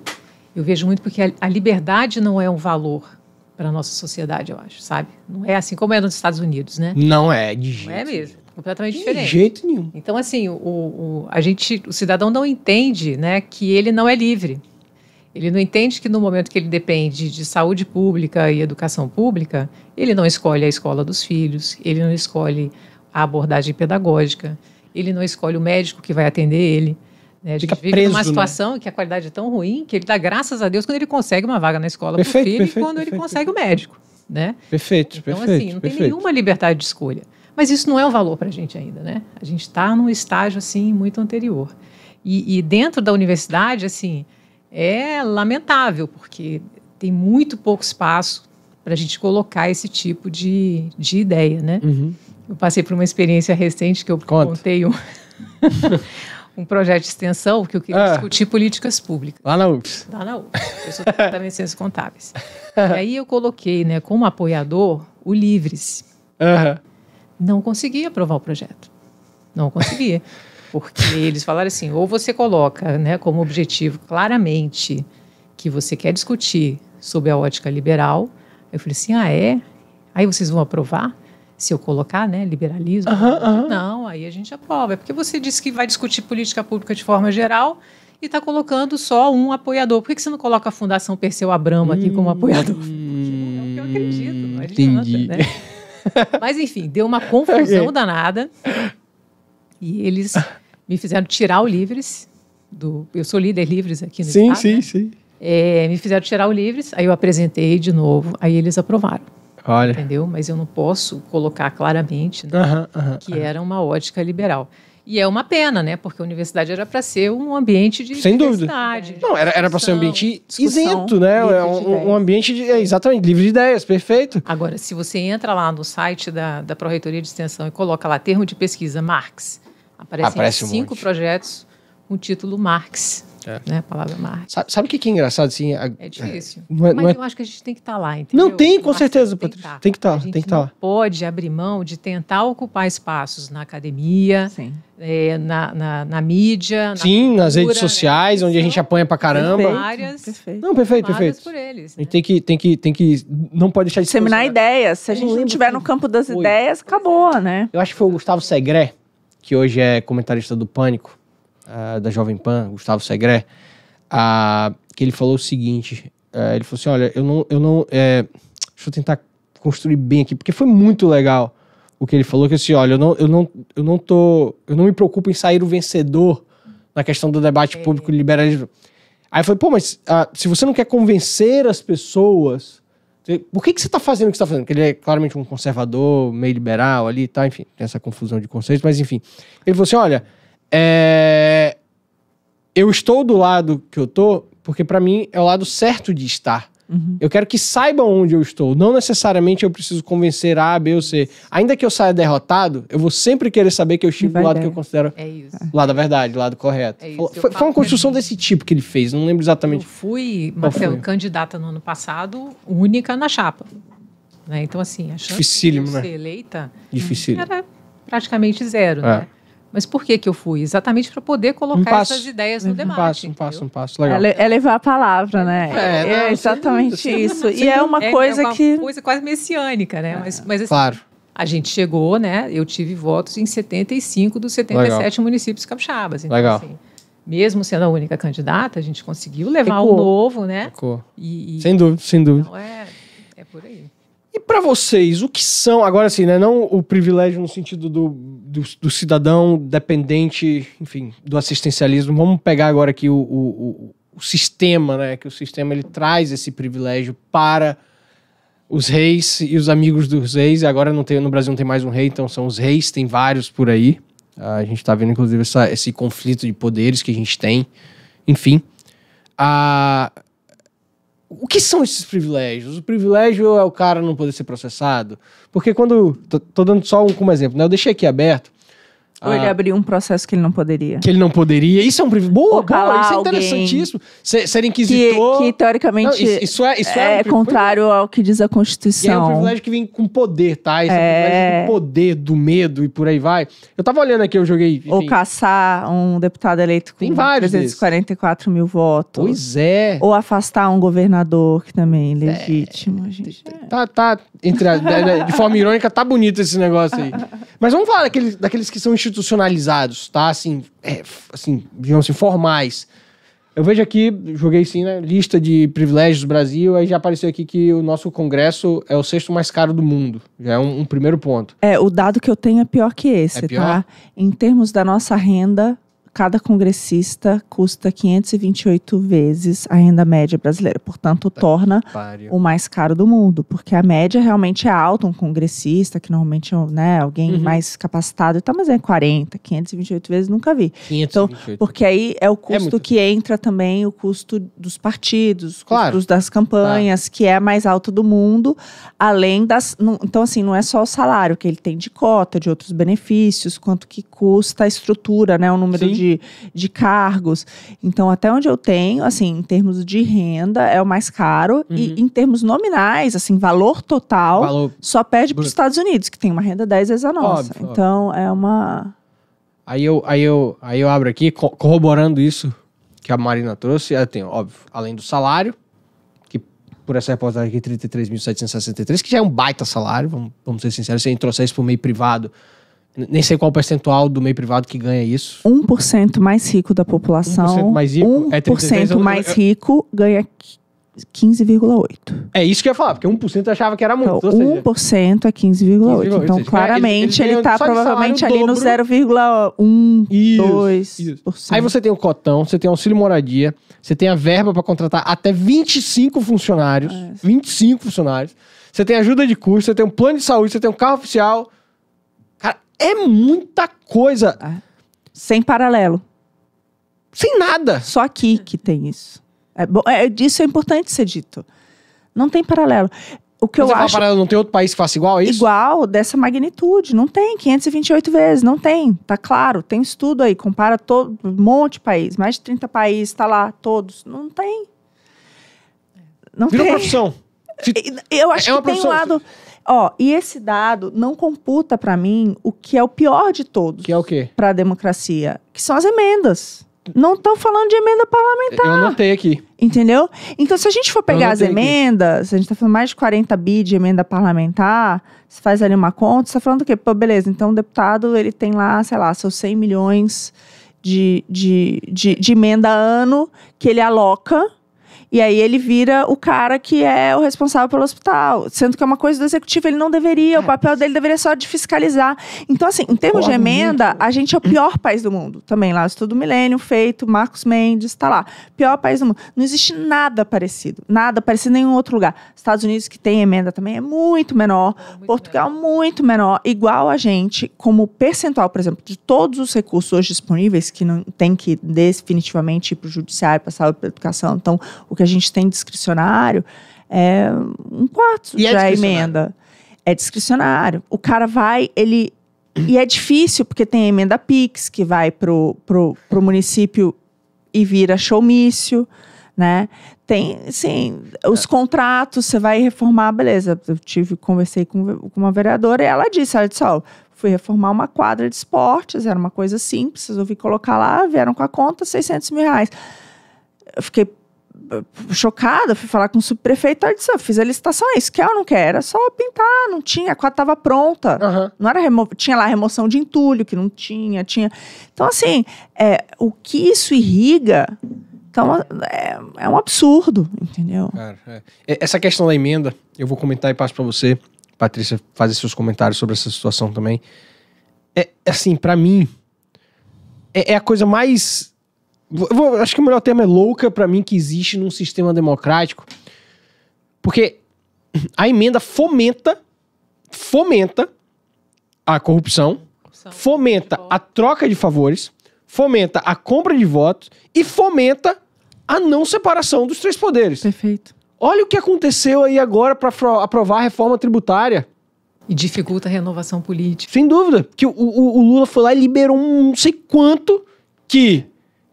eu vejo muito porque a, a liberdade não é um valor para nossa sociedade, eu acho, sabe? Não é assim como é nos Estados Unidos, né? Não é, de jeito. Não é mesmo. Completamente de diferente. De jeito nenhum. Então, assim, o, o, a gente, o cidadão não entende né, que ele não é livre. Ele não entende que no momento que ele depende de saúde pública e educação pública, ele não escolhe a escola dos filhos, ele não escolhe a abordagem pedagógica, ele não escolhe o médico que vai atender ele. Né? A gente vive preso, numa né? situação né? que a qualidade é tão ruim que ele dá graças a Deus quando ele consegue uma vaga na escola para o filho perfeito, e quando perfeito, ele consegue o médico. Né? Perfeito, então, assim, perfeito. Então, assim, não tem nenhuma liberdade de escolha. Mas isso não é um valor para a gente ainda, né? A gente está num estágio, assim, muito anterior. E, e dentro da universidade, assim, é lamentável, porque tem muito pouco espaço para a gente colocar esse tipo de, de ideia, né? Uhum. Eu passei por uma experiência recente que eu Conta. contei um, um projeto de extensão que eu queria ah. discutir políticas públicas. Lá na UFS. Lá na UFS. Eu sou também em ciências contábeis. e aí eu coloquei, né, como apoiador, o Livres. Uh -huh. Não consegui aprovar o projeto. Não conseguia. Porque eles falaram assim: ou você coloca né, como objetivo claramente que você quer discutir sobre a ótica liberal. Eu falei assim: ah, é? Aí vocês vão aprovar? se eu colocar, né, liberalismo, não, aí a gente aprova. É porque você disse que vai discutir política pública de forma geral e está colocando só um apoiador. Por que, você não coloca a Fundação Perseu Abramo aqui hum, como apoiador? é o que eu acredito, não adianta, entendi. né? Mas enfim, deu uma confusão okay. danada e eles me fizeram tirar o Livres do, eu sou líder Livres aqui no sim, estado. Sim, sim, né? sim. É, me fizeram tirar o Livres, aí eu apresentei de novo, aí eles aprovaram. Olha. Entendeu? Mas eu não posso colocar claramente né, que era uma ótica liberal. E é uma pena, né? Porque a universidade era para ser um ambiente de Sem dúvida. De não, era para ser um ambiente isento, né? É um, um, ambiente de, é, exatamente livre de ideias, perfeito. Agora, se você entra lá no site da, da Proreitoria de Extensão e coloca lá termo de pesquisa Marx, aparecem Aparece cinco um projetos com o título Marx. É. Né? A palavra marketing. Sabe, sabe o que é engraçado? Assim, a, é difícil. Não é, Mas é... eu acho que a gente tem que estar tá lá, entendeu? Não tem, com certeza, Patrícia. Tem que estar, tá. tem que estar tá, tá. pode abrir mão de tentar ocupar espaços na academia, é, na, na, na, mídia. Sim, cultura, nas redes sociais, né? onde a gente né? apanha pra caramba. Várias. Perfeito. Não, perfeito, perfeito. Por eles, né? A gente né? tem que, tem, que, tem que. Não pode deixar de Seminar ideias. Se a gente não estiver no campo das foi. ideias, acabou, é. né? Eu acho que foi o Gustavo Segré, que hoje é comentarista do Pânico uh, da Jovem Pan, Gustavo segre uh, que ele falou o seguinte: uh, ele falou assim, olha, eu não. Eu não é, deixa eu tentar construir bem aqui, porque foi muito legal o que ele falou, que assim, olha, eu não, eu não, eu não tô. Eu não me preocupo em sair o vencedor na questão do debate é. público liberalismo. Aí eu falei, pô, mas ah, se você não quer convencer as pessoas. Por que, que você está fazendo o que você está fazendo? Porque ele é claramente um conservador, meio liberal ali e tá, tal, enfim, tem essa confusão de conceitos, mas enfim. Ele falou assim: olha, é... Eu estou do lado que eu tô, porque para mim é o lado certo de estar. Uhum. Eu quero que saibam onde eu estou. Não necessariamente eu preciso convencer A, B ou C. Ainda que eu saia derrotado, eu vou sempre querer saber que eu estive do lado que eu considero é, é lado da verdade, lado correto. É isso, foi, foi uma construção desse tipo que ele fez, não lembro exatamente. Eu fui, Marcelo, candidata no ano passado, única na chapa. Né? Então, assim, a chance Dificílimo, de ser né? eleita Dificílimo. era praticamente zero, é. né? Mas por que, que eu fui? Exatamente para poder colocar um passo, essas ideias no um debate. um passo, um passo, um passo. Legal. É, é levar a palavra, né? É, é, é exatamente sim, isso. Sim, e é uma é, é coisa uma que. É uma coisa quase messiânica, né? Mas, é, mas assim, claro. A gente chegou, né? Eu tive votos em 75 dos 77 Legal. municípios capixabas. Então, Legal. Assim, mesmo sendo a única candidata, a gente conseguiu levar o novo, né? E, e... Sem dúvida, sem dúvida. Então é, é por aí. E para vocês, o que são, agora assim, né? Não o privilégio no sentido do do, do, cidadão dependente, enfim, do assistencialismo. Vamos pegar agora aqui o, o, o, sistema, né? Que o sistema ele traz esse privilégio para os reis e os amigos dos reis. E agora não tem, no Brasil não tem mais um rei, então são os reis, tem vários por aí. Ah, a gente está vendo, inclusive, essa, esse conflito de poderes que a gente tem. Enfim. A... O que são esses privilégios? O privilégio é o cara não poder ser processado? Porque quando. Tô, tô dando só um como exemplo, né? Eu deixei aqui aberto. Ou ah, ele abriu um processo que ele não poderia. Que ele não poderia. Isso é um privilégio. Boa, boa, isso é interessantíssimo. Ser, ser inquisitor. Que, que teoricamente não, isso, é, isso é, é um contrário ao que diz a Constituição. E é um privilégio que vem com poder, tá? é, é um é. privilégio do poder, do medo e por aí vai. Eu tava olhando aqui, eu joguei. Enfim. Ou caçar um deputado eleito com 344 desses. mil votos. Pois é. Ou afastar um governador, que também é, é legítimo, gente. Tá, tá, entre a, né, né, de forma irônica, tá bonito esse negócio aí. Mas vamos falar daqueles, daqueles que são institucionalizados, tá? Assim, é, assim, digamos assim, formais. Eu vejo aqui, joguei sim, né? Lista de privilégios do Brasil, aí já apareceu aqui que o nosso Congresso é o sexto mais caro do mundo. Já é um, um primeiro ponto. É, o dado que eu tenho é pior que esse, é pior? tá? Em termos da nossa renda, cada congressista custa 528 vezes a renda média brasileira. Portanto, torna o mais caro do mundo, porque a média realmente é alta. Um congressista, que normalmente é né, alguém uhum. mais capacitado e tal, mas é 40, 528 vezes, nunca vi. 528. Então, porque aí é o é custo é que entra também o custo dos partidos, claro. custos das campanhas, que é a mais alta do mundo, além das. Não, então, assim, não é só o salário que ele tem de cota, de outros benefícios, quanto que custa a estrutura, né? O número Sim. de de, cargos. Então, até onde eu tenho, assim, em termos de renda, é o mais caro. Uhum. E em termos nominais, assim, valor total, valor... só perde para os Estados Unidos, que tem uma renda 10 vezes a nossa. Óbvio, então, óbvio. é uma. Aí eu, aí, eu, aí eu abro aqui, corroborando isso que a Marina trouxe, eu tenho, óbvio, além do salário, que por essa reportagem aqui, 33.763, que já é um baita salário, vamos, vamos ser sinceros, se a gente trouxer isso para o meio privado, nem sei qual percentual do meio privado que ganha isso. 1% mais rico da população. 1% mais rico, 1 é 33, mais rico ganha 15,8%. É isso que eu ia falar, porque 1% eu achava que era muito. Então, seja, 1% é 15,8%. 15, então, seja, claramente, ele está provavelmente ali no 0,1%, 2%. Aí você tem o cotão, você tem o auxílio moradia, você tem a verba para contratar até 25 funcionários. É. 25 funcionários. Você tem ajuda de curso, você tem um plano de saúde, você tem um carro oficial é muita coisa. Ah, sem paralelo. Sem nada. Só aqui que tem isso. É, é, isso é importante ser dito. Não tem paralelo. O que Mas eu acho. Paralelo, não tem outro país que faça igual a isso? Igual, dessa magnitude. Não tem. 528 vezes. Não tem. Tá claro. Tem estudo aí. Compara todo, um monte de país. Mais de 30 países. Tá lá. Todos. Não tem. Não Virou tem. profissão. Eu acho é que tem um lado. Ó, e esse dado não computa para mim o que é o pior de todos. Que é o quê? Para a democracia, que são as emendas. Não estão falando de emenda parlamentar. Eu anotei aqui. Entendeu? Então, se a gente for pegar as emendas, a gente está falando mais de 40 bi de emenda parlamentar, você faz ali uma conta, você está falando o quê? Pô, beleza, então o deputado ele tem lá, sei lá, seus 100 milhões de, de, de, de emenda ano que ele aloca e aí ele vira o cara que é o responsável pelo hospital. Sendo que é uma coisa do executivo, ele não deveria. É. O papel dele deveria só de fiscalizar. Então, assim, em termos Porra, de emenda, muito. a gente é o pior país do mundo. Também lá, Estudo Milênio, feito, Marcos Mendes, tá lá. Pior país do mundo. Não existe nada parecido. Nada parecido em nenhum outro lugar. Estados Unidos, que tem emenda também, é muito menor. É muito Portugal, menor. muito menor. Igual a gente, como percentual, por exemplo, de todos os recursos hoje disponíveis, que não tem que definitivamente ir para o judiciário, saúde, para a educação. Então, o que a gente tem discricionário é um quarto e é já é emenda. É discricionário. O cara vai, ele. E é difícil, porque tem a emenda PIX, que vai pro, pro, pro município e vira showmício, né? Tem, sim, os é. contratos, você vai reformar, beleza. Eu tive, conversei com, com uma vereadora e ela disse, olha só fui reformar uma quadra de esportes, era uma coisa simples, eu vi colocar lá, vieram com a conta 600 mil reais. Eu fiquei chocada, fui falar com o subprefeito, eu disse, eu ah, fiz a licitação, é isso que eu é não quero, é? era só pintar, não tinha, a quadra estava pronta, uhum. não era remo... tinha lá remoção de entulho, que não tinha, tinha. Então, assim, é, o que isso irriga, então, é, é um absurdo, entendeu? Cara, é. Essa questão da emenda, eu vou comentar e passo para você, Patrícia, fazer seus comentários sobre essa situação também. É, assim, para mim, é, é a coisa mais Vou, acho que o melhor termo é louca para mim que existe num sistema democrático. Porque a emenda fomenta, fomenta a corrupção, corrupção fomenta a troca de favores, fomenta a compra de votos e fomenta a não separação dos três poderes. Perfeito. Olha o que aconteceu aí agora para aprovar a reforma tributária. E dificulta a renovação política. Sem dúvida. Que o, o, o Lula foi lá e liberou um não sei quanto que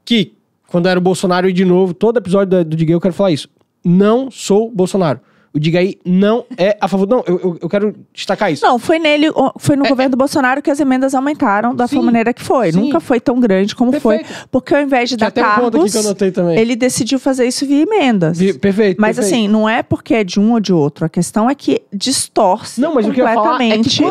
que, quando era o Bolsonaro, e de novo, todo episódio do, do eu quero falar isso. Não sou Bolsonaro. O Digaí não é a favor. Não, eu, eu, quero destacar isso. Não, foi nele, foi no é, governo é. do Bolsonaro que as emendas aumentaram da sim, maneira que foi. Sim. Nunca foi tão grande como perfeito. foi. Porque ao invés de Tinha dar cargos, um ele decidiu fazer isso via emendas. Vi, perfeito. Mas perfeito. assim, não é porque é de um ou de outro. A questão é que distorce não, mas completamente o, que eu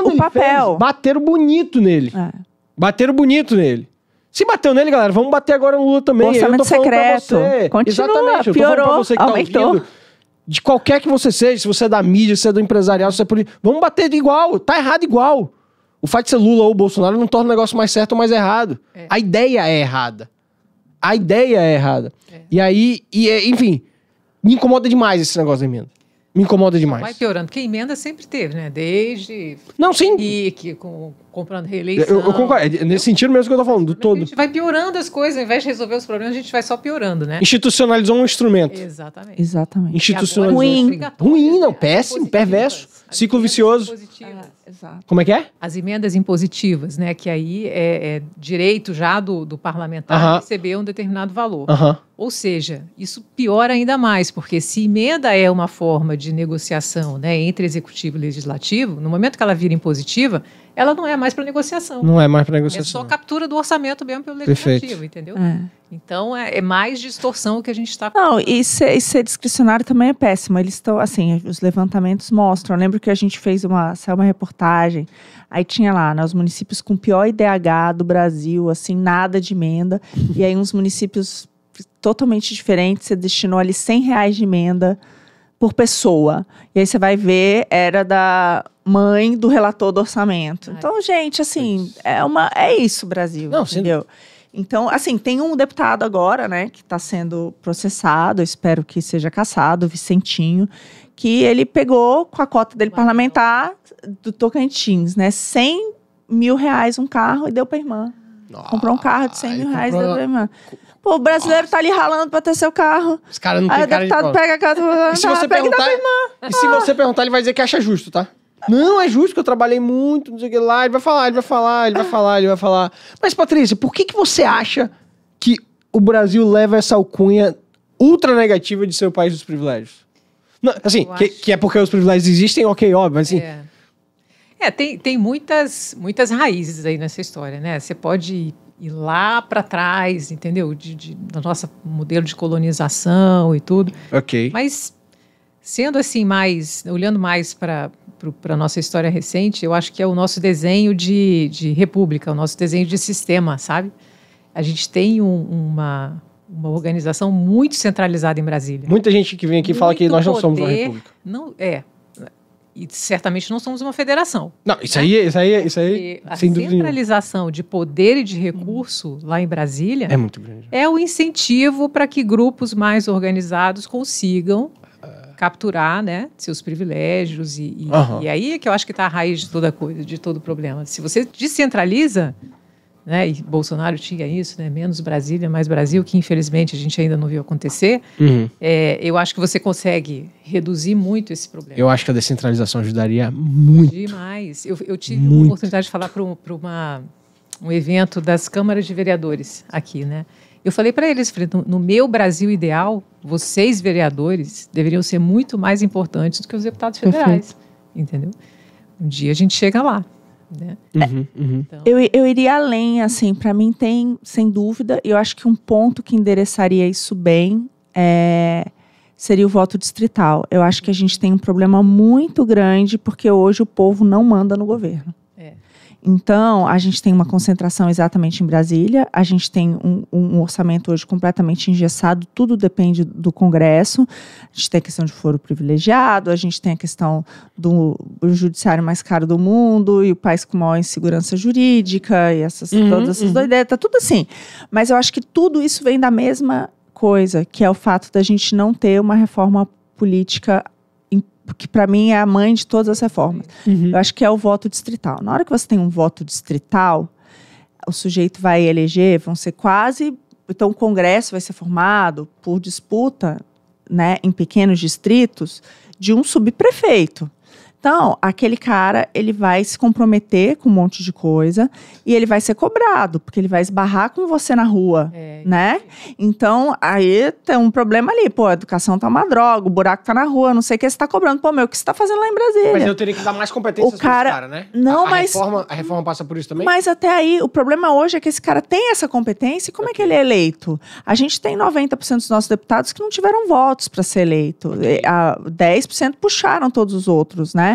falar é que o papel. Fez, bateram bonito nele. É. Bateram bonito nele. Se bateu nele, galera, vamos bater agora no Lula também. Orçamento secreto. Continua, Exatamente, eu piorou, pra você que tá aumentou. Tá de qualquer que você seja, se você é da mídia, se você é do empresarial, se é político, vamos bater de igual, tá errado igual. O fato de ser Lula ou Bolsonaro não torna o negócio mais certo ou mais errado. É. A ideia é errada. A ideia é errada. É. E aí, e, é, enfim, me incomoda demais esse negócio da emenda. Me incomoda demais. Vai piorando, porque emenda sempre teve, né? Desde. Não, sim. E que com, comprando reeleição. Eu, eu concordo. É nesse sentido mesmo que eu tô falando, do todo. A gente vai piorando as coisas, ao invés de resolver os problemas, a gente vai só piorando, né? Institucionalizou um instrumento. Exatamente. Exatamente. Institucionalizou. Ruim. Ruim, não. Péssimo, perverso. Ciclo vicioso. Ah, Como é que é? As emendas impositivas, né? Que aí é, é direito já do, do parlamentar uh -huh. receber um determinado valor. Uh -huh. Ou seja, isso piora ainda mais, porque se emenda é uma forma de negociação né, entre executivo e legislativo, no momento que ela vira impositiva, ela não é mais para negociação. Não é mais para é negociação. É só captura do orçamento mesmo pelo legislativo, Perfeito. entendeu? É. Então é, é, mais distorção o que a gente está. Não, e ser, ser, discricionário também é péssimo. Eles estão, assim, os levantamentos mostram. Eu lembro que a gente fez uma, saiu uma reportagem, aí tinha lá, né, os municípios com pior IDH do Brasil, assim, nada de emenda, e aí uns municípios totalmente diferentes, você destinou ali 100 reais de emenda por pessoa. E aí você vai ver, era da mãe do relator do orçamento. Ai, então, gente, assim, é uma é isso, Brasil. Não, entendeu? Sim. Então, assim, tem um deputado agora, né, que está sendo processado, espero que seja cassado, Vicentinho, que ele pegou com a cota dele Uau. parlamentar do Tocantins, né, 100 mil reais um carro e deu para irmã. Nossa. Comprou um carro de 100 mil reais comprou... da Breman. Pô, o brasileiro Nossa. tá ali ralando pra ter seu carro. Os caras não têm cara deputado de pega a casa e se você perguntar, E se você perguntar, ele vai dizer que acha justo, tá? Não, é justo que eu trabalhei muito, não sei o que lá. Ele vai falar, ele vai falar, ele vai falar, ele vai falar. Mas, Patrícia, por que, que você acha que o Brasil leva essa alcunha ultra negativa de ser o país dos privilégios? Não, assim, que, que, é porque os privilégios existem, ok, óbvio, mas assim... É. É, tem, tem muitas, muitas raízes aí nessa história, né? Você pode ir lá para trás, entendeu? De, de, do nosso modelo de colonização e tudo. Ok. Mas sendo assim mais, olhando mais para para nossa história recente, eu acho que é o nosso desenho de, de república, o nosso desenho de sistema, sabe? A gente tem um, uma, uma organização muito centralizada em Brasília. Muita gente que vem aqui muito fala que nós não somos uma república. Não, é, e certamente não somos uma federação. Não, isso né? aí, é, isso aí, é, isso aí. É, a centralização de poder e de recurso uhum. lá em Brasília é muito grande. É o incentivo para que grupos mais organizados consigam ah. capturar, né, seus privilégios e, e, e aí é que eu acho que está a raiz de toda coisa, de todo problema. Se você descentraliza, né? E Bolsonaro tinha isso, né? Menos Brasília, mais Brasil, que infelizmente a gente ainda não viu acontecer. Uhum. É, eu acho que você consegue reduzir muito esse problema. Eu acho que a descentralização ajudaria muito. Demais. Eu, eu tive muito. a oportunidade de falar para um, um evento das câmaras de vereadores aqui, né? Eu falei para eles, falei, no meu Brasil ideal, vocês vereadores deveriam ser muito mais importantes do que os deputados federais, Perfeito. entendeu? Um dia a gente chega lá. Né? Uhum, uhum. Então, eu, eu iria além, assim, para mim tem, sem dúvida, eu acho que um ponto que endereçaria isso bem é, seria o voto distrital. Eu acho que a gente tem um problema muito grande porque hoje o povo não manda no governo. Então, a gente tem uma concentração exatamente em Brasília, a gente tem um, um, orçamento hoje completamente engessado, tudo depende do Congresso. A gente tem a questão de foro privilegiado, a gente tem a questão do judiciário mais caro do mundo e o país com maior insegurança jurídica e essas, uhum, todas essas uhum. doideiras, tá tudo assim. Mas eu acho que tudo isso vem da mesma coisa, que é o fato da gente não ter uma reforma política que para mim é a mãe de todas as reformas. Uhum. Eu acho que é o voto distrital. Na hora que você tem um voto distrital, o sujeito vai eleger, vão ser quase. Então, o Congresso vai ser formado por disputa né, em pequenos distritos de um subprefeito. Então, aquele cara, ele vai se comprometer com um monte de coisa e ele vai ser cobrado, porque ele vai esbarrar com você na rua, é, né? Então, aí tem um problema ali. Pô, a educação tá uma droga, o buraco tá na rua, não sei o que você tá cobrando. Pô, meu, o que você tá fazendo lá em Brasília? Mas eu teria que dar mais competência o cara... cara, né? Não, a, mas... A reforma, a reforma passa por isso também? Mas até aí, o problema hoje é que esse cara tem essa competência e como é que ele é eleito? A gente tem 90% dos nossos deputados que não tiveram votos para ser eleito. Okay. 10% puxaram todos os outros, né?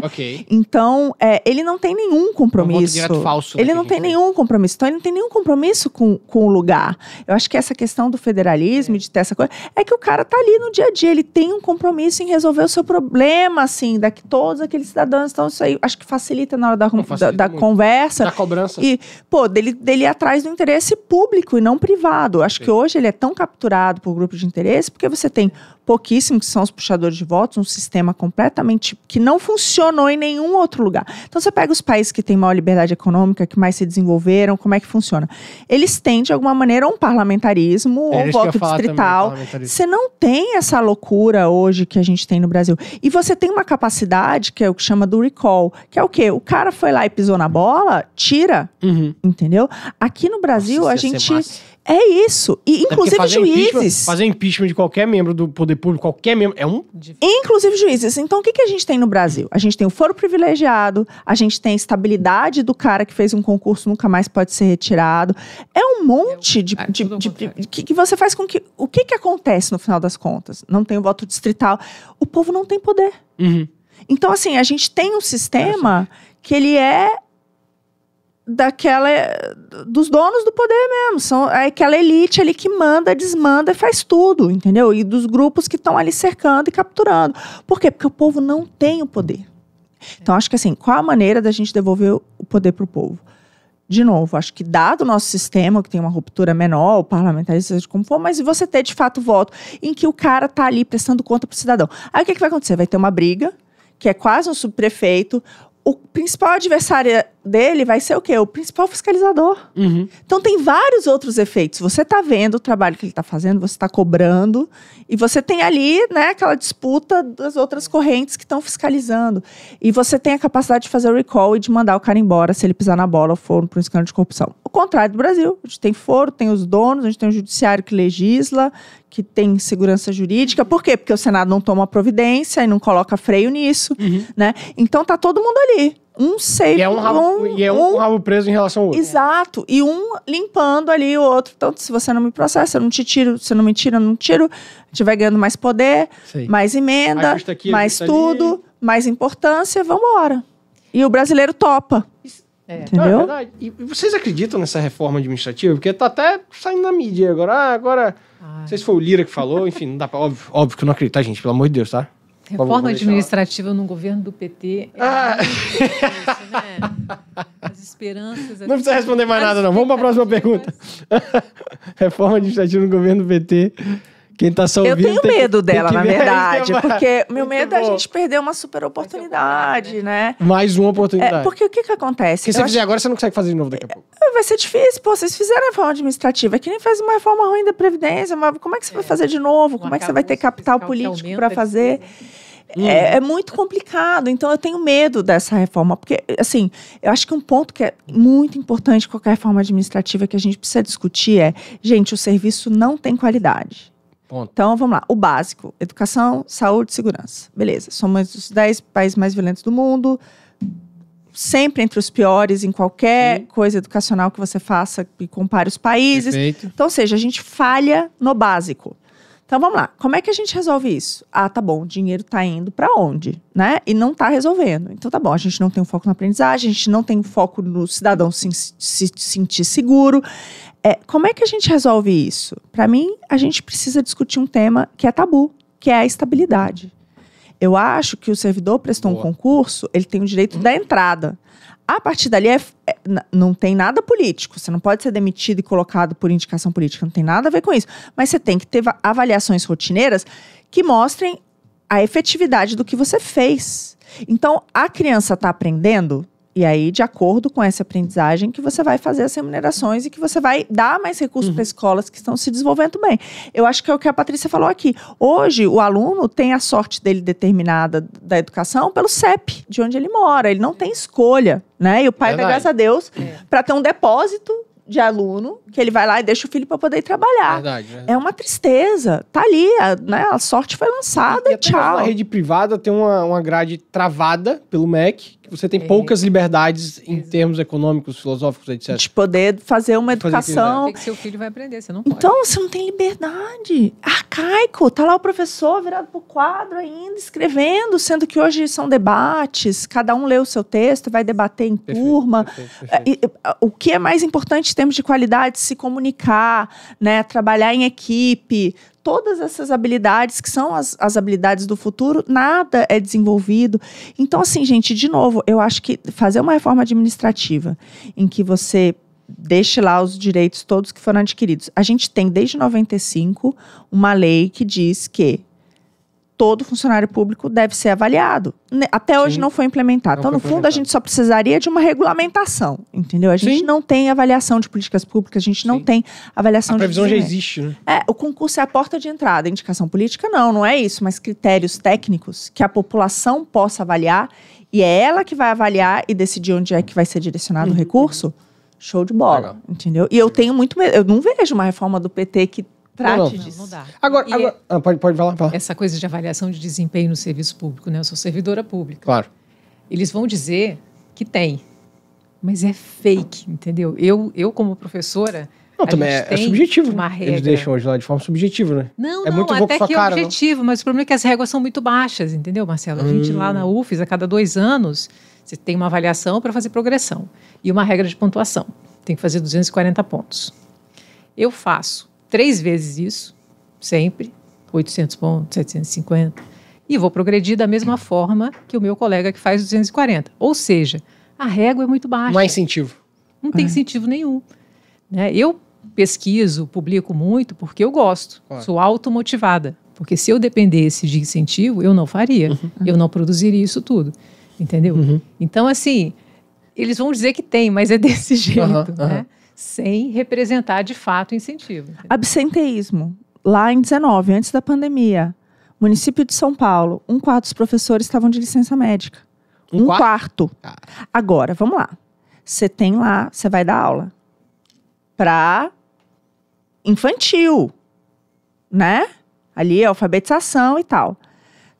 Então, é, ele não tem nenhum compromisso. Um falso, né, ele não tem nenhum compromisso. Então, ele não tem nenhum compromisso com, com o lugar. Eu acho que essa questão do federalismo, é. de ter essa coisa, é que o cara tá ali no dia a dia, ele tem um compromisso em resolver o seu problema, assim, daqueles todos aqueles cidadãos estão. Isso aí acho que facilita na hora da, não, da, da conversa. Da cobrança. E, pô, dele, dele ir atrás do interesse público e não privado. Acho Sim. que hoje ele é tão capturado por grupo de interesse, porque você tem pouquíssimos que são os puxadores de votos, um sistema completamente que não funciona funcionou em nenhum outro lugar. Então você pega os países que têm maior liberdade econômica, que mais se desenvolveram, como é que funciona? Eles têm, de alguma maneira, um parlamentarismo, é, um voto distrital. você não tem essa loucura hoje que a gente tem no Brasil. E você tem uma capacidade, que é o que chama do recall, que é o quê? O cara foi lá e pisou na bola, tira. Uhum. Entendeu? Aqui no Brasil, Nossa, a gente é isso. E é inclusive é juízes. fazer impeachment de qualquer membro do poder público, qualquer membro, é um. Inclusive juízes. Então o que, que a gente tem no Brasil? A gente tem o foro privilegiado, a gente tem a estabilidade do cara que fez um concurso nunca mais pode ser retirado. É um monte de. É, de, de, de que, que, você faz com que. O que, que acontece no final das contas? Não tem o voto distrital. O povo não tem poder. Uhum. Então, assim, a gente tem um sistema que ele é daquela eh, dos donos do poder mesmo, são é aquela elite ali que manda, desmanda e faz tudo, entendeu? E dos grupos que estão ali cercando e capturando. Por quê? Porque o povo não tem o poder. Então acho que assim, qual a maneira da gente devolver o poder para o povo? De novo, acho que dado o nosso sistema, que tem uma ruptura menor, o parlamentarismo, seja como for, mas se você ter de fato voto em que o cara tá ali prestando conta pro cidadão. Aí o que, que vai acontecer? Vai ter uma briga, que é quase um subprefeito, o principal adversário é dele vai ser o quê? O principal fiscalizador. Uhum. Então tem vários outros efeitos. Você está vendo o trabalho que ele está fazendo, você está cobrando, e você tem ali né, aquela disputa das outras correntes que estão fiscalizando. E você tem a capacidade de fazer o recall e de mandar o cara embora se ele pisar na bola ou for para um escândalo de corrupção. O contrário do Brasil. A gente tem foro, tem os donos, a gente tem o judiciário que legisla, que tem segurança jurídica. Por quê? Porque o Senado não toma providência e não coloca freio nisso. Uhum. Né? Então tá todo mundo ali um safe. E é um rabo, um, e é um, um, rabo preso em relação ao outro. Exato. E um limpando ali o outro. Tanto se você não me processa, eu não te tiro, se não me tira, eu não tiro. Estiver ganhando mais poder, Sei. mais emenda, aqui, mais tudo, ali. mais importância. Vamos embora. E o brasileiro topa. É. Entendeu? Não, é e vocês acreditam nessa reforma administrativa? Porque tá até saindo na mídia agora. Ah, agora. Ai. Não sei se foi o Lira que falou, enfim, não dá pra. Óbvio, óbvio que eu não acredito, tá, gente? Pelo amor de Deus, tá? Reforma administrativa no governo do PT é ah. difícil, né? As esperanças. Não precisa responder mais nada, não. Vamos para a próxima pergunta. Reforma administrativa no governo do PT. Quem tá só ouvindo. Eu tenho medo que, dela, na verdade. Né, porque meu medo bom. é a gente perder uma super oportunidade, é né? Mais uma oportunidade. É, porque o que que acontece? Se você fizer acho... agora, você não consegue fazer de novo daqui a é, pouco. Vai ser difícil, pô. Vocês fizeram a reforma administrativa. É que nem faz uma reforma ruim da Previdência. Mas como é que você é. vai fazer de novo? como é que você vai ter capital político para fazer? Hum. É, uhum. é, muito complicado. Então eu tenho medo dessa reforma, porque assim, eu acho que um ponto que é muito importante qualquer reforma administrativa que a gente precisa discutir é, gente, o serviço não tem qualidade. Ponto. Então vamos lá, o básico: educação, saúde, segurança. Beleza. Somos os 10 países mais violentos do mundo. Sempre entre os piores em qualquer Sim. coisa educacional que você faça e compare os países. Perfeito. Então, ou seja, a gente falha no básico. Então vamos lá. Como é que a gente resolve isso? Ah, tá bom, o dinheiro tá indo para onde, né? E não tá resolvendo. Então tá bom, a gente não tem um foco na aprendizagem, a gente não tem um foco no cidadão se, se sentir seguro. É, como é que a gente resolve isso? Para mim, a gente precisa discutir um tema que é tabu, que é a estabilidade. Eu acho que o servidor prestou Boa. um concurso, ele tem o direito hum. da entrada. A partir dali é, é, não tem nada político. Você não pode ser demitido e colocado por indicação política. Não tem nada a ver com isso. Mas você tem que ter avaliações rotineiras que mostrem a efetividade do que você fez. Então, a criança está aprendendo e aí, de acordo com essa aprendizagem, que você vai fazer as remunerações e que você vai dar mais recursos uhum. para escolas que estão se desenvolvendo bem. Eu acho que é o que a Patrícia falou aqui. Hoje, o aluno tem a sorte dele determinada da educação pelo CEP, de onde ele mora. Ele não tem escolha, né? E o pai dá graças a Deus é. para ter um depósito de aluno que ele vai lá e deixa o filho para poder trabalhar. Verdade, verdade. É uma tristeza. Tá ali, a, né, a sorte foi lançada e, e tchau. A rede privada tem uma, uma grade travada pelo MEC, você tem poucas é. liberdades em termos econômicos, filosóficos, etc. De poder fazer uma educação. Fazer é que seu filho vai aprender, você não pode. Então, você não tem liberdade. Arcaico, tá lá o professor virado pro quadro ainda, escrevendo, sendo que hoje são debates, cada um lê o seu texto, vai debater em perfeito, turma. Perfeito, perfeito. O que é mais importante em termos de qualidade? Se comunicar, né? Trabalhar em equipe, todas essas habilidades que são as, as habilidades do futuro, nada é desenvolvido. Então, assim, gente, de novo, eu acho que fazer uma reforma administrativa em que você deixe lá os direitos todos que foram adquiridos. A gente tem desde 95 uma lei que diz que todo funcionário público deve ser avaliado. Né, até hoje Sim. não foi implementado. Não então, foi no fundo, a gente só precisaria de uma regulamentação, entendeu? A gente Sim. não tem avaliação de políticas públicas, a gente não tem avaliação de. A previsão já existe, né? É, o concurso é a porta de entrada. Indicação política, não, não é isso, mas critérios técnicos que a população possa avaliar e é ela que vai avaliar e decidir onde é que vai ser direcionado uhum. o recurso show de bola, Legal. entendeu? E eu tenho muito medo, eu não vejo uma reforma do PT que Trate não, não. disso. Não, não dá. Agora, e agora é ah, pode, pode falar, falar. Essa coisa de avaliação de desempenho no serviço público, né? Eu sou servidora pública. Claro. Eles vão dizer que tem, mas é fake, entendeu? Eu, eu como professora. Não, também é, é subjetivo. Uma regra. Eles deixam hoje lá de forma subjetiva, né? Não, é não, muito até que é cara, é objetivo, não? mas o problema é que as regras são muito baixas, entendeu, Marcelo? A hum. gente lá hum. na UFES, a cada dois anos, você tem uma avaliação para fazer progressão e uma regra de pontuação. Tem que fazer 240 pontos. Eu faço três vezes isso, sempre, 800 pontos, 750, e vou progredir da mesma forma que o meu colega que faz 240. Ou seja, a régua é muito baixa. Não há incentivo. Não tem é. incentivo nenhum. Né? Eu pesquiso, publico muito porque eu gosto, claro. sou automotivada. Porque se eu dependesse de incentivo, eu não faria, uhum. uhum. eu não produziria isso tudo, entendeu? Uhum. Então, assim, eles vão dizer que tem, mas é desse jeito, uhum. né? Uhum sem representar de fato incentivo. Absenteísmo. Lá em 19, antes da pandemia, município de São Paulo, um quarto dos professores estavam de licença médica. Um, um quarto. quarto. Ah. Agora, vamos lá. Você tem lá, você vai dar aula para infantil, né? Ali, alfabetização e tal.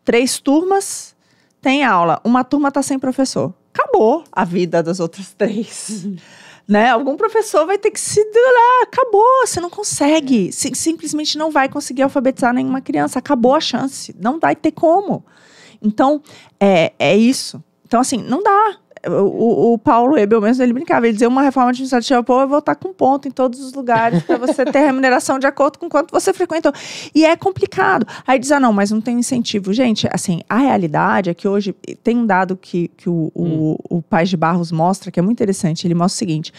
Três turmas, tem aula. Uma turma tá sem professor. Acabou a vida das outras três. né? Algum professor vai ter que se lá, acabou, você não consegue, Sim, simplesmente não vai conseguir alfabetizar nenhuma criança, acabou a chance, não vai ter como. Então, é, é isso. Então, assim, não dá, o, o, Paulo Ebel mesmo, ele brincava, ele dizia uma reforma administrativa eu é vou voltar com ponto em todos os lugares para você ter remuneração de acordo com quanto você frequentou. E é complicado. Aí diz, ah, não, mas não tem incentivo. Gente, assim, a realidade é que hoje tem um dado que, que o, hum. o, o Paz de Barros mostra, que é muito interessante. Ele mostra o seguinte,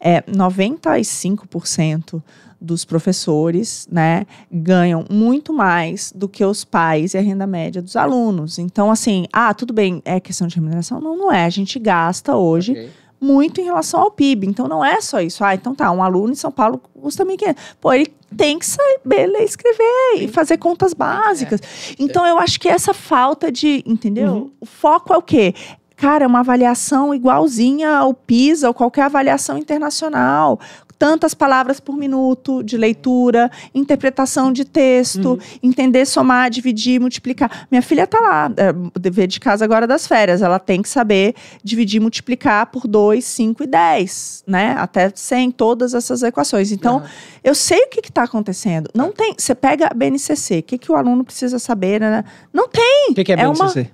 é, 95% dos professores, né, ganham muito mais do que os pais e a renda média dos alunos. Então, assim, ah, tudo bem, é questão de remuneração? Não, não é. A gente gasta hoje. Okay muito em relação ao PIB. Então não é só isso. Ah, então tá, um aluno em São Paulo custa 1.500. Pô, ele tem que saber ler, escrever Sim. e fazer contas básicas. É. Então eu acho que essa falta de, entendeu? Uhum. O foco é o quê? Cara, é uma avaliação igualzinha ao PISA ou qualquer avaliação internacional, tantas palavras por minuto de leitura, interpretação de texto, uhum. entender, somar, dividir, multiplicar. Minha filha está lá, é, dever de casa agora é das férias, ela tem que saber dividir, multiplicar por 2, 5 e 10, né? Até 100, todas essas equações. Então, uhum. eu sei o que está acontecendo. Não tá. tem, você pega a BNCC, o que, que o aluno precisa saber, né? né? Não tem. O que, que, é BNCC? É uma,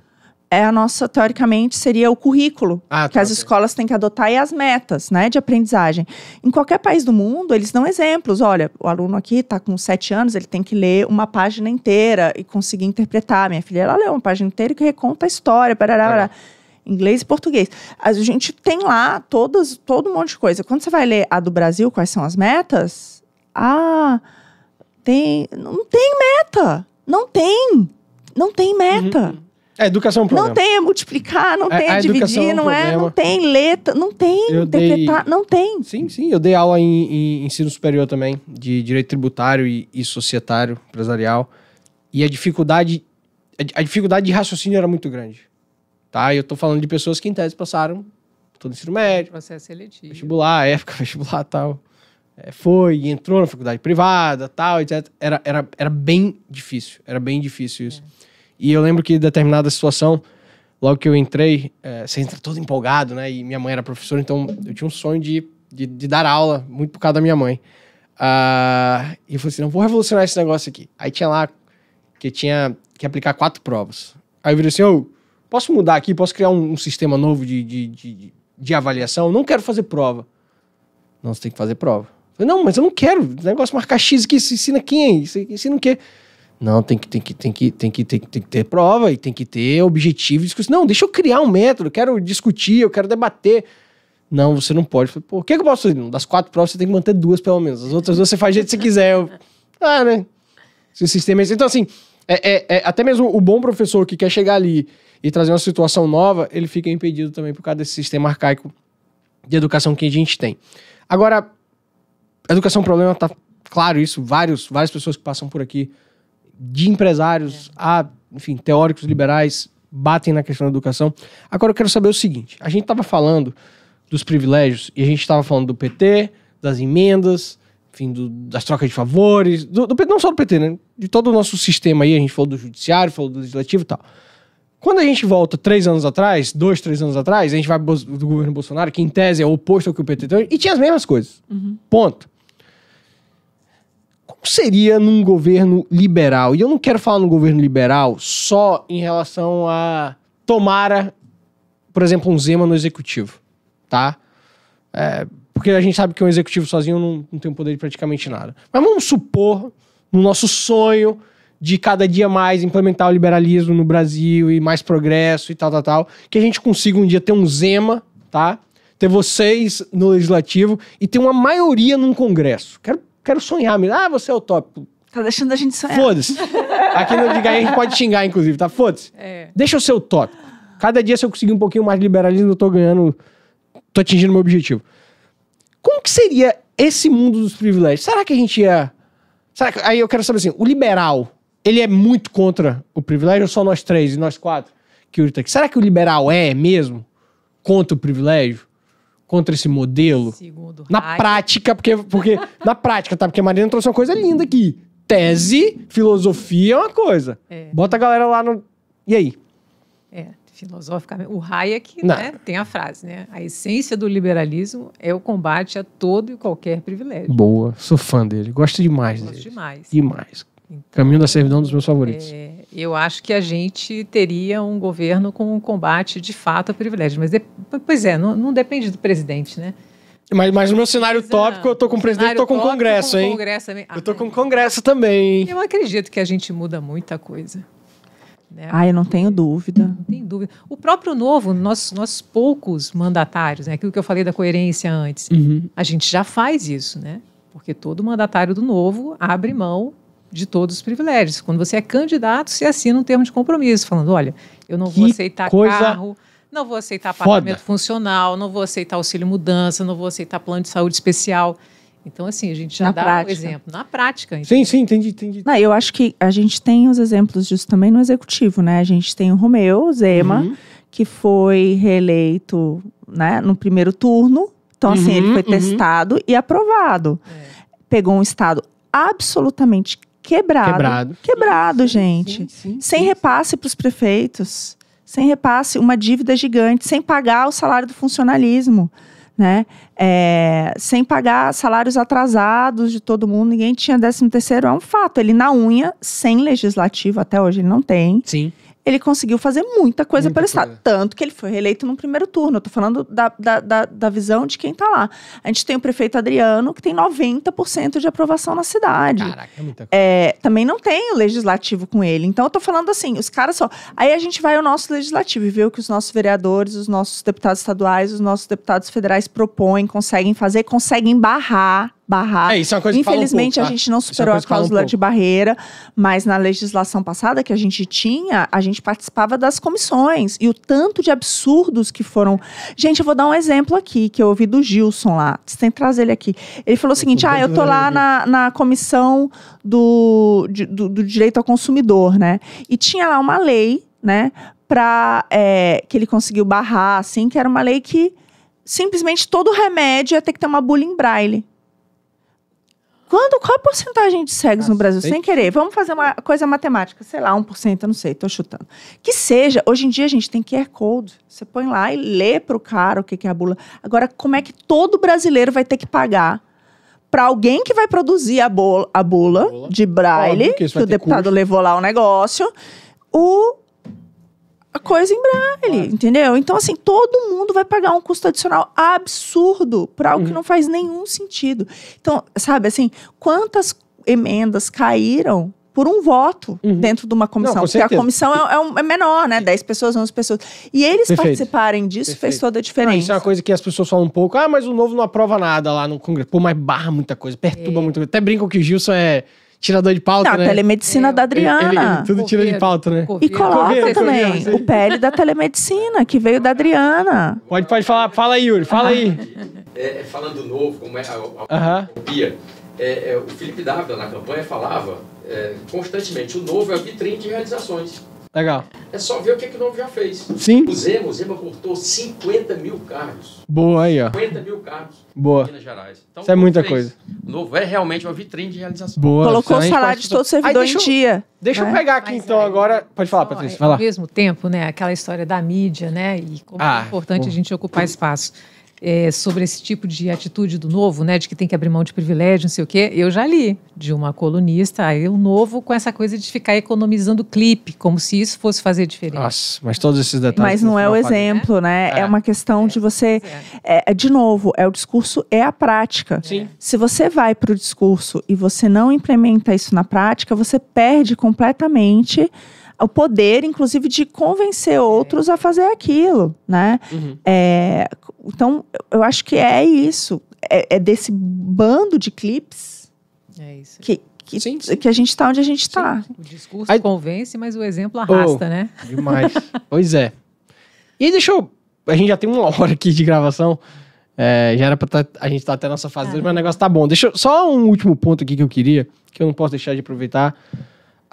é a nossa, teoricamente, seria o currículo ah, tá, que tá, as escolas têm que adotar e as metas, né, de aprendizagem. Em qualquer país do mundo, eles dão exemplos. Olha, o aluno aqui está com sete anos, ele tem que ler uma página inteira e conseguir interpretar. Minha filha, ela leu uma página inteira e reconta a história, parará, tá parará. É. Inglês e português. A gente tem lá todas, todo um monte de coisa. Quando você vai ler a do Brasil, quais são as metas? Ah, tem, não tem meta. Não tem. Não tem meta. Uhum. É, educação é um problema. Não tem é multiplicar, não tem a, dividir, é não é? Um não tem letra, não tem eu interpretar, dei... não tem. Sim, sim. Eu dei aula em, em ensino superior também, de direito tributário e, e societário, empresarial. E a dificuldade, a, a, dificuldade de raciocínio era muito grande. Tá? E eu tô falando de pessoas que, em tese, passaram todo o ensino médio. Processo é seletivo. Vestibular, época vestibular tal. É, foi, entrou na faculdade privada, tal, etc. Era, era, era bem difícil, era bem difícil isso. É. E eu lembro que determinada situação, logo que eu entrei, é, você entra todo empolgado, né? E minha mãe era professora, então eu tinha um sonho de, de, de dar aula, muito por causa da minha mãe. Uh, e eu falei assim: não, vou revolucionar esse negócio aqui. Aí tinha lá que tinha que aplicar quatro provas. Aí eu virei assim: eu oh, posso mudar aqui, posso criar um, um sistema novo de, de, de, de avaliação? não quero fazer prova. Não, você tem que fazer prova. Eu falei, não, mas eu não quero. O negócio marcar X que se ensina quem? Se ensina o quê? Não, tem que, tem que, tem que, tem que, tem que, tem que ter prova e tem que ter objetivo de tipo discussão. Assim, não, deixa eu criar um método, eu quero discutir, eu quero debater. Não, você não pode. Pô, o que, é que eu posso fazer? Das quatro provas, você tem que manter duas, pelo menos. As outras duas você faz do jeito que você quiser. Eu... Ah, né? Se o sistema é Então, assim, é, é, é, até mesmo o bom professor que quer chegar ali e trazer uma situação nova, ele fica impedido também por causa desse sistema arcaico de educação que a gente tem. Agora, educação é um problema, tá claro isso, vários, várias pessoas que passam por aqui de empresários é. a, enfim, teóricos liberais batem na questão da educação. Agora eu quero saber o seguinte: a gente estava falando dos privilégios e a gente estava falando do PT, das emendas, enfim, do, das trocas de favores, do, do, não só do PT, né? De todo o nosso sistema aí, a gente falou do judiciário, falou do legislativo e tal. Quando a gente volta três anos atrás, dois, três anos atrás, a gente vai do governo Bolsonaro, que em tese é oposto ao que o PT tem, e tinha as mesmas coisas. Uhum. Ponto como seria num governo liberal? E eu não quero falar num governo liberal só em relação a tomara, por exemplo, um Zema no executivo, tá? É, porque a gente sabe que um executivo sozinho não, não tem o poder de praticamente nada. Mas vamos supor, no nosso sonho de cada dia mais implementar o liberalismo no Brasil e mais progresso e tal, tal, tal, que a gente consiga um dia ter um Zema, tá? Ter vocês no legislativo e ter uma maioria num congresso. Quero quero sonhar mesmo. Ah, você é o top. Tá deixando a gente sonhar. Foda-se. Aqui no Diga a gente pode xingar, inclusive, tá? Foda-se. É. Deixa eu ser o top. Cada dia, se eu conseguir um pouquinho mais de liberalismo, eu tô ganhando. tô atingindo meu objetivo. Como que seria esse mundo dos privilégios? Será que a gente ia. Será que... Aí eu quero saber assim: o liberal, ele é muito contra o privilégio ou só nós três e nós quatro que tá Será que o liberal é mesmo contra o privilégio? contra esse modelo? Segundo na Hayek. prática, porque, porque na prática, tá? Porque a Marina trouxe uma coisa linda aqui. Tese, filosofia é uma coisa. É. Bota a galera lá no. E aí? É, filosoficamente. O Hayek né, tem a frase, né? A essência do liberalismo é o combate a todo e qualquer privilégio. Boa, sou fã dele. Gosto demais Gosto dele. Gosto demais. Demais. Então, Caminho da servidão é dos meus favoritos. É eu acho que a gente teria um governo com um combate de fato a privilégio. Mas, de, pois é, não, não, depende do presidente, né? Mas, mas no meu cenário mas, é. tópico, eu tô com o presidente e tô com o Congresso, hein? Congresso Ah, eu tô ah, com o é. Congresso também. Eu acredito que a gente muda muita coisa. Né? Ah, eu não tenho dúvida. Não tem dúvida. O próprio novo, nossos, nossos poucos mandatários, né? aquilo que eu falei da coerência antes, uhum. a gente já faz isso, né? Porque todo mandatário do novo abre mão de todos os privilégios. Quando você é candidato, você assina um termo de compromisso, falando: olha, eu não que vou aceitar carro, não vou aceitar apartamento funcional, não vou aceitar auxílio mudança, não vou aceitar plano de saúde especial. Então, assim, a gente já Na dá prática. um exemplo. Na prática. Então. Sim, sim, entendi, entendi. Não, eu acho que a gente tem os exemplos disso também no executivo, né? A gente tem o Romeu Zema, uhum. que foi reeleito né, no primeiro turno. Então, assim, ele uhum, foi uhum. testado e aprovado. É. Pegou um estado absolutamente quebrado. Quebrado, quebrado sim, gente. Sim, sim, sem repasse para os prefeitos. Sem repasse, uma dívida gigante, sem pagar o salário do funcionalismo. Né? É, sem pagar salários atrasados de todo mundo, ninguém tinha 13 terceiro, é um fato. Ele na unha, sem legislativo, até hoje ele não tem. Sim ele conseguiu fazer muita coisa muita pelo Estado. Tanto que ele foi reeleito no primeiro turno. Eu tô falando da, da, da, da visão de quem está lá. A gente tem o prefeito Adriano, que tem 90% de aprovação na cidade. Caraca, é muita é, coisa. É, também não tem o legislativo com ele. Então, eu tô falando assim, os caras só. Aí a gente vai ao nosso legislativo e vê o que os nossos vereadores, os nossos deputados estaduais, os nossos deputados federais propõem, conseguem fazer, conseguem barrar barrar. É, isso é uma coisa Infelizmente, que um pouco, tá? a gente não ah, é superou é a cláusula um de barreira, mas na legislação passada que a gente tinha, a gente participava das comissões. E o tanto de absurdos que foram. Gente, eu vou dar um exemplo aqui, que eu ouvi do Gilson lá. Você tem que trazer ele aqui. Ele falou o seguinte: ah, eu tô lá na, na comissão do, do, do direito ao consumidor, né? E tinha lá uma lei, né? Pra, é, que ele conseguiu barrar, assim, que era uma lei que simplesmente todo remédio ia ter que ter uma bula em braille. Quando, qual a porcentagem de cegos no Brasil? Sem querer, vamos fazer uma coisa matemática, sei lá, 1%, eu não sei, estou chutando. Que seja, hoje em dia a gente tem QR Code. Você põe lá e lê para o cara o que, que é a bula. Agora, como é que todo brasileiro vai ter que pagar para alguém que vai produzir a, a bula, a bula. de braille, Óbvio que, que o deputado levou lá o negócio, o a coisa em braille, entendeu? Então, assim, todo mundo vai pagar um custo adicional absurdo para algo uhum. que não faz nenhum sentido. Então, sabe, assim, quantas emendas caíram por um voto uhum. dentro de uma comissão. Não, porque a comissão é, é, um, é, menor, né? 10 pessoas, 11 pessoas. E eles Perfeito. participarem disso Perfeito. fez toda a diferença. Não, isso é uma coisa que as pessoas falam um pouco. Ah, mas o novo não aprova nada lá no Congresso. Pô, mas barra muita coisa, perturba é. muito. Até brincam que o Gilson é tirador de pauta, não, né? a telemedicina é, da Adriana. Ele, ele, tudo tira de pauta, né? E coloca também o PL da telemedicina, que veio da Adriana. Pode, pode falar. Fala aí, Yuri. Fala aí. É, falando novo, como é a, a, uh -huh. é, é, o Felipe Dávila na campanha falava é, constantemente, o novo é a vitrine de realizações. Legal. É só ver o que, que o novo já fez. Sim. O Zema, o Zema cortou 50 mil carros Boa aí, ó. 50 mil carros Boa. Minas Gerais. Então, Isso é muita fez. coisa. O novo é realmente uma vitrine de realização. Boa. Colocou o salário de todo servidor em dia. Deixa eu né? pegar aqui Mas, então aí, é. agora. Pode falar, Patrícia. Vai lá. Ao mesmo tempo, né? Aquela história da mídia, né? E como é ah, é importante a gente ocupar espaço é, sobre esse tipo de atitude do novo, né? De que tem que abrir mão de privilégio, não sei o quê. Eu já li de uma colunista, aí o novo com essa coisa de ficar economizando clipe, como se isso fosse fazer diferença. Nossa, mas todos esses detalhes. Mas não é o né? exemplo, né? É, é uma questão é. de você. É, é. É, de novo, é o discurso, é a prática. Sim. Se você vai para o discurso e você não implementa isso na prática, você perde completamente o poder, inclusive, de convencer é. outros a fazer aquilo, né? Uhum. É, então, eu acho que é isso. É, é desse bando de clipes é que, que, sim, sim. que, a gente está onde a gente está. O discurso aí... convence, mas o exemplo arrasta, oh, né? Demais. pois é. E aí, deixa eu... A gente já tem uma hora aqui de gravação. É, já era pra tá, a gente estar tá até a nossa fase, ah. mas o negócio tá bom. Deixa eu, só um último ponto aqui que eu queria, que eu não posso deixar de aproveitar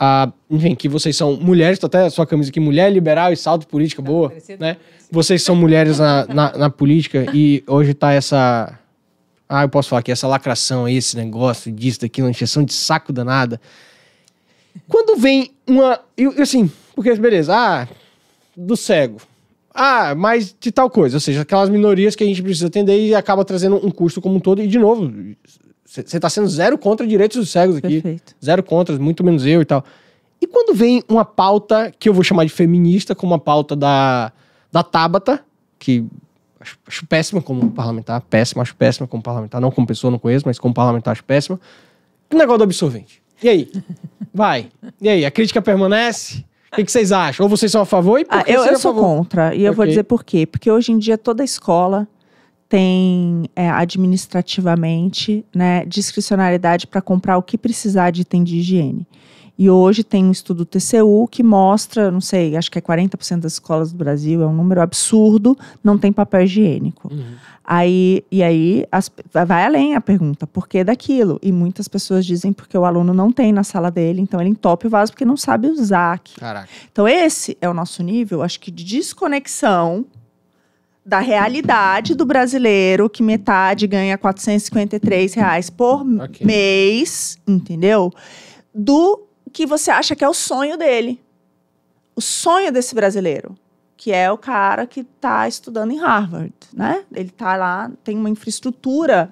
a, enfim, que vocês são mulheres, tá até a sua camisa aqui, mulher liberal e salto política, boa, tá né? Vocês são mulheres na, na, na, política e hoje tá essa... Ah, eu posso falar que essa lacração, esse negócio disso, daquilo, encheção de saco danada. Quando vem uma... Eu, assim, porque beleza, ah, do cego. Ah, mas de tal coisa, ou seja, aquelas minorias que a gente precisa atender e acaba trazendo um custo como um todo e, de novo, você tá sendo zero contra direitos dos cegos aqui. Perfeito. Zero contra, muito menos eu e tal. E quando vem uma pauta que eu vou chamar de feminista, como a pauta da, da Tabata, que acho, acho péssima como parlamentar, péssima, acho péssima como parlamentar, não como pessoa, não conheço, mas como parlamentar acho péssima. o negócio do absorvente? E aí? Vai. E aí, a crítica permanece? O que, que, vocês acham? Ou vocês são a favor e por ah, que eu, eu sou favor? contra. E eu okay. vou dizer por quê. Porque hoje em dia toda escola tem é, administrativamente né, discricionariedade para comprar o que precisar de item de higiene. E hoje tem um estudo TCU que mostra, não sei, acho que é 40% das escolas do Brasil, é um número absurdo, não tem papel higiênico. Uhum. Aí, e aí as, vai além a pergunta, por que daquilo? E muitas pessoas dizem porque o aluno não tem na sala dele, então ele entope o vaso porque não sabe usar. Aqui. Caraca. Então esse é o nosso nível, acho que de desconexão da realidade do brasileiro, que metade ganha 453 reais por okay. mês, entendeu? Do que você acha que é o sonho dele. O sonho desse brasileiro, que é o cara que está estudando em Harvard, né? Ele está lá, tem uma infraestrutura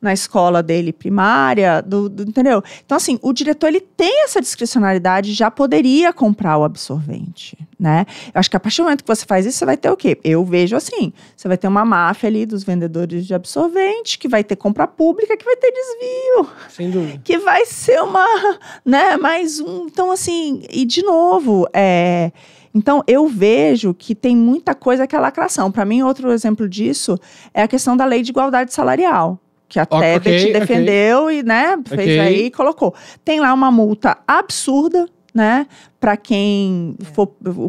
na escola dele primária, do, do, entendeu? Então, assim, o diretor ele tem essa discricionalidade, já poderia comprar o absorvente, né? Eu acho que a partir do momento que você faz isso, você vai ter o quê? Eu vejo assim, você vai ter uma máfia ali dos vendedores de absorvente, que vai ter compra pública, que vai ter desvio. Sem dúvida. Que vai ser uma, né, mais um... Então, assim, e de novo, é... Então, eu vejo que tem muita coisa que é lacração. Para mim, outro exemplo disso é a questão da lei de igualdade salarial que a okay, Tebet defendeu okay. e, né, fez okay. aí e colocou. Tem lá uma multa absurda, né, para quem é. for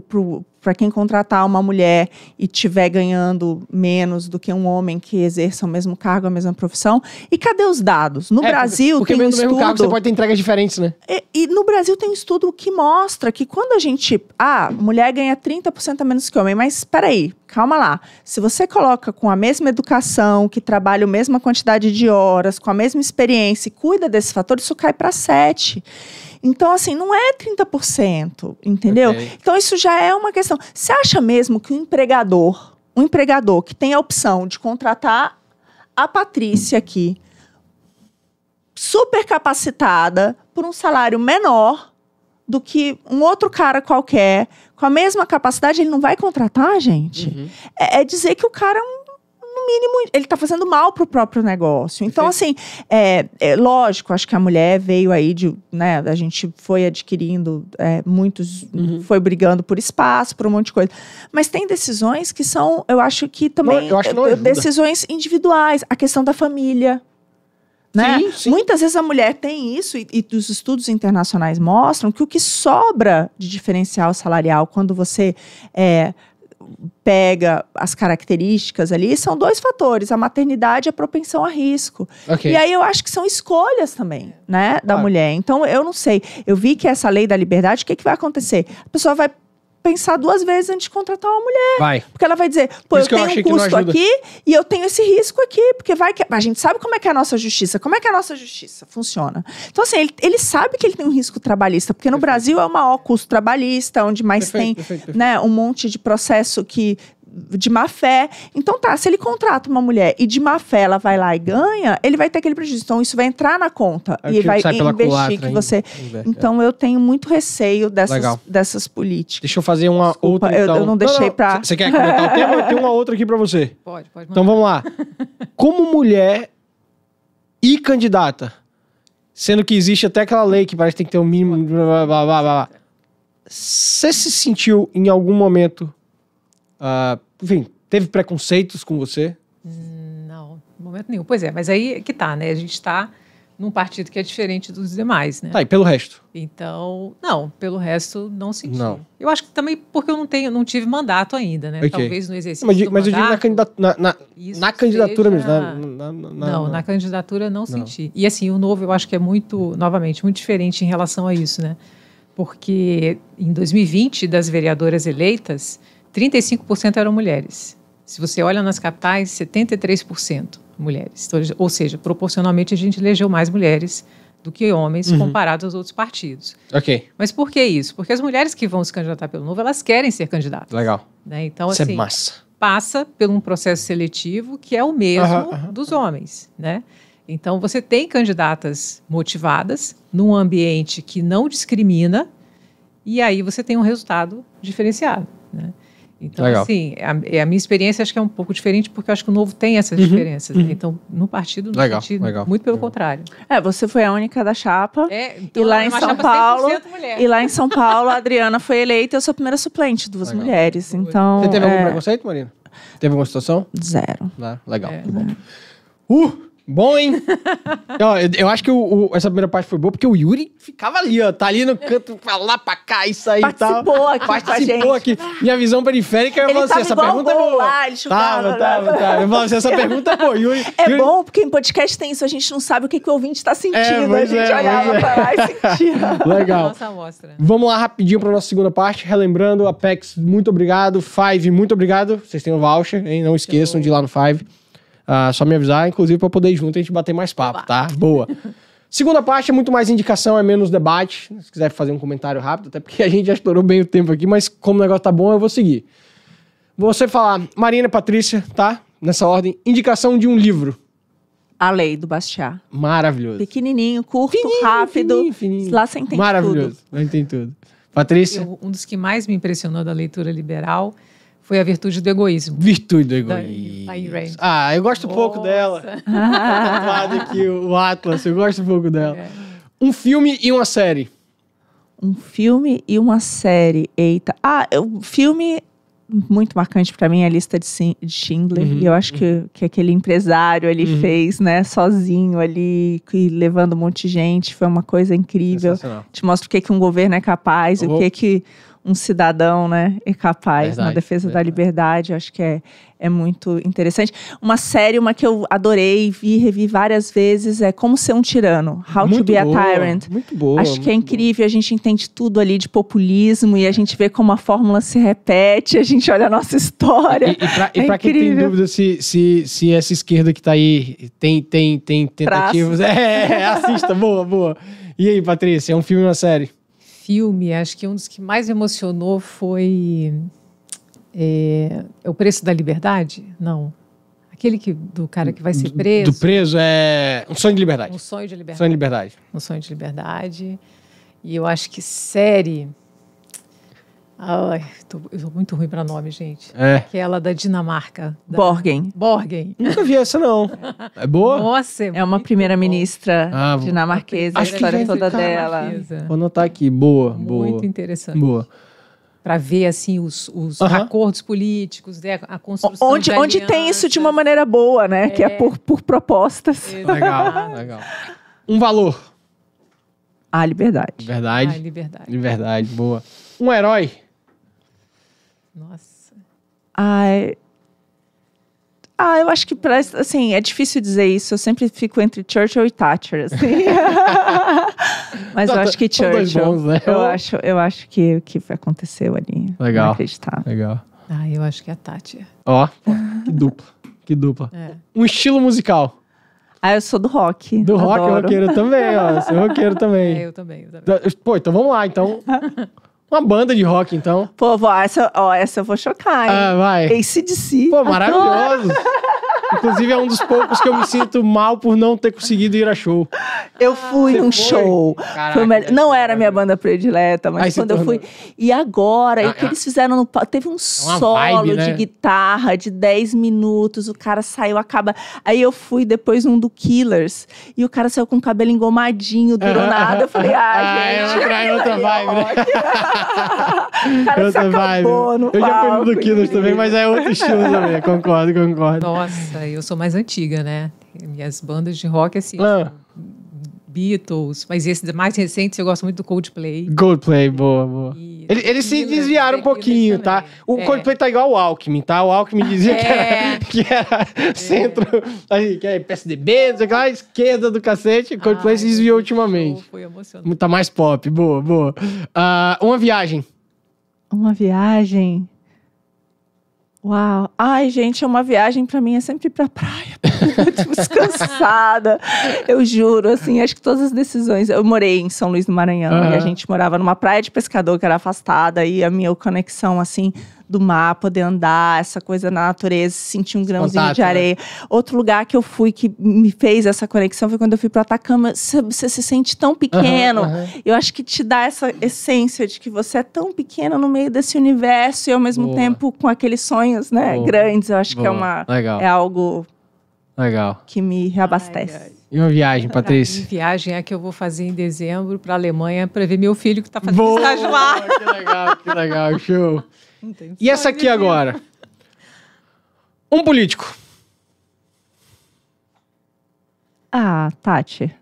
pro, para quem contratar uma mulher e tiver ganhando menos do que um homem que exerça o mesmo cargo, a mesma profissão. E cadê os dados? No é, Brasil porque, porque tem um estudo... Cargo, você pode ter entregas diferentes, né? E, e, no Brasil tem um estudo que mostra que quando a gente... Ah, mulher ganha 30% a menos que homem, mas espera aí, calma lá. Se você coloca com a mesma educação, que trabalha a mesma quantidade de horas, com a mesma experiência e cuida desse fator, isso cai para 7%. Então, assim, não é 30%, entendeu? Okay. Então, isso já é uma questão. Você acha mesmo que o um empregador, um empregador que tem a opção de contratar a Patrícia aqui, super capacitada, por um salário menor do que um outro cara qualquer, com a mesma capacidade, ele não vai contratar, gente? Uhum. É, é dizer que o cara é um mínimo, ele tá fazendo mal pro próprio negócio. Então, assim, é, é lógico, acho que a mulher veio aí de, né, a gente foi adquirindo é, muitos, uhum. foi brigando por espaço, por um monte de coisa. Mas tem decisões que são, eu acho que também, eu acho que é, decisões individuais. A questão da família, né? Sim, sim. Muitas vezes a mulher tem isso, e, e os estudos internacionais mostram que o que sobra de diferencial salarial quando você é, pega as características ali, são dois fatores: a maternidade e a propensão a risco. Okay. E aí eu acho que são escolhas também, né, da claro. mulher. Então eu não sei. Eu vi que essa lei da liberdade, o que, que vai acontecer? A pessoa vai pensar duas vezes antes de contratar uma mulher. Vai. Porque ela vai dizer, pô, eu tenho um custo aqui e eu tenho esse risco aqui, porque vai que. Mas a gente sabe como é que é a nossa justiça, como é que é a nossa justiça funciona. Então, assim, ele, ele sabe que ele tem um risco trabalhista, porque no perfeito. Brasil é o maior custo trabalhista, onde mais perfeito, tem perfeito, Né, um monte de processo que de má fé. Então tá, se ele contrata uma mulher e de má fé ela vai lá e ganha, ele vai ter aquele prejuízo. Então isso vai entrar na conta é e vai investir que você. É. então eu tenho muito receio dessas, dessas políticas. Deixa eu fazer uma Desculpa, outra. Então. Eu, não deixei para Você quer comentar o tema? Eu tenho uma outra aqui pra você. Pode, pode. Então, mandar. Então vamos lá. Como mulher e candidata, sendo que existe até aquela lei que parece que tem que ter um mínimo. Você se sentiu em algum momento Uh, enfim, teve preconceitos com você? Não, momento nenhum. Pois é, mas aí é que tá, né? A gente está num partido que é diferente dos demais, né? Tá, e pelo resto? Então, não, pelo resto não senti. Não. Eu acho que também porque eu não tenho, não tive mandato ainda, né? Okay. Talvez no exercício mas, do mas mandato. Mas eu digo na, candidat na, na, na candidatura seja... mesmo. Na, não, na candidatura não, não, senti. E assim, o novo eu acho que é muito, novamente, muito diferente em relação a isso, né? Porque em 2020, das vereadoras eleitas, 35% eram mulheres. Se você olha nas capitais, 73% mulheres. Então, ou seja, proporcionalmente a gente elegeu mais mulheres do que homens uhum. comparado aos outros partidos. Ok. Mas por que isso? Porque as mulheres que vão se candidatar pelo Novo, elas querem ser candidatas. Legal. Né? Então, isso é assim, é massa. passa por um processo seletivo que é o mesmo uhum, uhum, dos homens, né? Então, você tem candidatas motivadas num ambiente que não discrimina e aí você tem um resultado diferenciado, né? Então, Legal. assim, a, é, a, minha experiência acho que é um pouco diferente, porque eu acho que o novo tem essas uhum, diferenças. Né? Uhum. Né? Então, no partido, não Legal. Legal. muito pelo Legal. Uhum. contrário. É, você foi a única da chapa. É, então, e lá é em São Paulo. E lá em São Paulo, a Adriana foi eleita e eu sou a primeira suplente, duas mulheres. Então. Você teve é... algum preconceito, Marina? Teve alguma situação? Zero. Tá, legal. É. Tá bom. Uh! Bom, hein? ó, eu, eu, acho que o, o, essa primeira parte foi boa, porque o Yuri ficava ali, ó. Tá ali no canto, pra lá, pra cá, isso aí e tal. Participou boa, Participou aqui. Minha visão periférica, eu ele assim, essa pergunta é boa. Lá, ele chutava, tava, né? tava, tava. Eu falo assim, essa pergunta é boa. Yuri, é Yuri... bom, porque em podcast tem isso, a gente não sabe o que, que o ouvinte tá sentindo. É, a gente é, olhava é. pra lá e é. sentia. Legal. Nossa Vamos lá rapidinho pra nossa segunda parte. Relembrando, Apex, muito obrigado. Five, muito obrigado. Vocês têm o voucher, hein? Não esqueçam de ir lá no Five. Ah, só me avisar, inclusive, para poder ir junto a gente bater mais papo, tá? Boa. Segunda parte é muito mais indicação, é menos debate. Se quiser fazer um comentário rápido, até porque a gente já estourou bem o tempo aqui, mas como o negócio tá bom, eu vou seguir. Você falar, Marina Patrícia, tá? Nessa ordem, indicação de um livro. A Lei do Bastiat. Maravilhoso. Pequenininho, curto, fininho, rápido. Fininho, fininho. Lá você entende Maravilhoso. tudo. Maravilhoso, lá entende tudo. Patrícia? Eu, um dos que mais me impressionou da leitura liberal foi a virtude do egoísmo. Virtude do egoísmo. Da, Ayn Ah, eu gosto um pouco dela. Tatuado aqui o Atlas, eu gosto pouco dela. É. Um filme e uma série. Um filme e uma série. Eita. Ah, um filme muito marcante para mim é a lista de, Schindler. Uhum, e eu acho que, que aquele empresário ali uhum. fez, né, sozinho ali, que, levando um monte de gente, foi uma coisa incrível. Te mostra o que, que um governo é capaz, o que que um cidadão né, e capaz verdade, na defesa verdade. da liberdade. acho que é, é muito interessante. Uma série, uma que eu adorei, vi revi várias vezes, é Como Ser um Tirano, How muito to Be boa, a Tyrant. Muito boa. Acho que é incrível, boa. a gente entende tudo ali de populismo e a gente vê como a fórmula se repete, a gente olha a nossa história. E, e para é quem tem dúvida se, se, se essa esquerda que está aí tem, tem, tem tentativas. É, é, assista, boa, boa. E aí, Patrícia, é um filme ou uma série? filme, acho que um dos que mais me emocionou foi é, é O Preço da Liberdade? Não. Aquele que, do cara que vai ser preso. do preso é Um Sonho de Liberdade. Um Sonho de Liberdade. Sonho de Liberdade. Um Sonho de Liberdade. E eu acho que série Ai, tô, eu sou muito ruim para nome, gente. É. Aquela da Dinamarca. Da... Borgen. Borgen. Nunca vi essa, não. É boa? Nossa. É, é uma primeira-ministra ah, dinamarquesa, a história toda dela. Vou anotar aqui. Boa, boa. Muito interessante. Boa para ver assim os, os acordos políticos, né? a construção onde, onde tem isso de uma maneira boa, né? É. Que é por, por propostas. Exato. Legal, legal. Um valor. A liberdade. Verdade. A liberdade. Liberdade, boa. Um herói. Nossa. Ai. Ah, eu acho que parece, assim, é difícil dizer isso. Eu sempre fico entre Churchill e Thatcher, assim. Mas eu tá, acho que tá, tá Churchill. Bons, né? Eu acho, eu acho que o que aconteceu ali. Legal. Inacreditável. Legal. Ah, eu acho que é a Thatcher. Ó, oh, que dupla. Que dupla. É. Um estilo musical. Ah, eu sou do rock. Do adoro. rock, roqueiro também, ó. Sou roqueiro também. É, eu também, eu também. Pô, então vamos lá, então. Uma banda de rock, então. Pô, vó, essa, ó, essa eu vou chocar, hein? Ah, vai. si. Pô, maravilhoso. Inclusive, é um dos poucos que eu me sinto mal por não ter conseguido ir a show. Eu fui Você num foi? show. Caraca, foi melhor... Não era minha é banda predileta, mas quando eu fui. E agora? Ah, e o ah, que ah, eles fizeram no. Teve um é solo vibe, né? de guitarra de 10 minutos. O cara saiu, acaba. Aí eu fui depois num do Killers. E o cara saiu com o cabelo engomadinho, durou ah, ah, nada. Eu falei, ah, gente. Ah, é outra vibe, né? cara outra vibe. Eu já fui no do Killers também, mas é outro estilo também. Concordo, concordo. Nossa eu sou mais antiga, né? Minhas bandas de rock, assim, ah. Beatles, mas esses mais recentes eu gosto muito do Coldplay. Coldplay, boa, boa. E, eles, eles se desviaram um pouquinho, tá? O é. Coldplay tá igual o Alckmin, tá? O Alckmin dizia é. que era, é. que era é. centro, aí, que é PSDB, não lá, esquerda do cacete. Coldplay Ai, se desviou ultimamente. Foi emocionante. Tá mais pop, boa, boa. Uh, uma viagem. Uma viagem. Uau! Ai, gente, é uma viagem para mim, é sempre pra praia, descansada. eu juro, assim, acho que todas as decisões. Eu morei em São Luís do Maranhão uhum. e a gente morava numa praia de pescador que era afastada, e a minha conexão, assim, do mar, poder andar, essa coisa na natureza, sentir um grãozinho Contato, de né? areia. Né? Outro lugar que eu fui que me fez essa conexão foi quando eu fui para Atacama. Você se sente tão pequeno. Uhum, uhum. Eu acho que te dá essa essência de que você é tão pequeno no meio desse universo e ao mesmo Boa. tempo com aqueles sonhos, né, Boa. grandes. Eu acho Boa. que é uma Legal. é algo Legal. que me reabastece. Ai, ai. E uma viagem, Patrícia? Uma viagem é que eu vou fazer em dezembro para a Alemanha para ver meu filho que está fazendo Boa, estágio lá. Que legal, que legal, show. E essa aqui agora? Um político. Ah, Tati.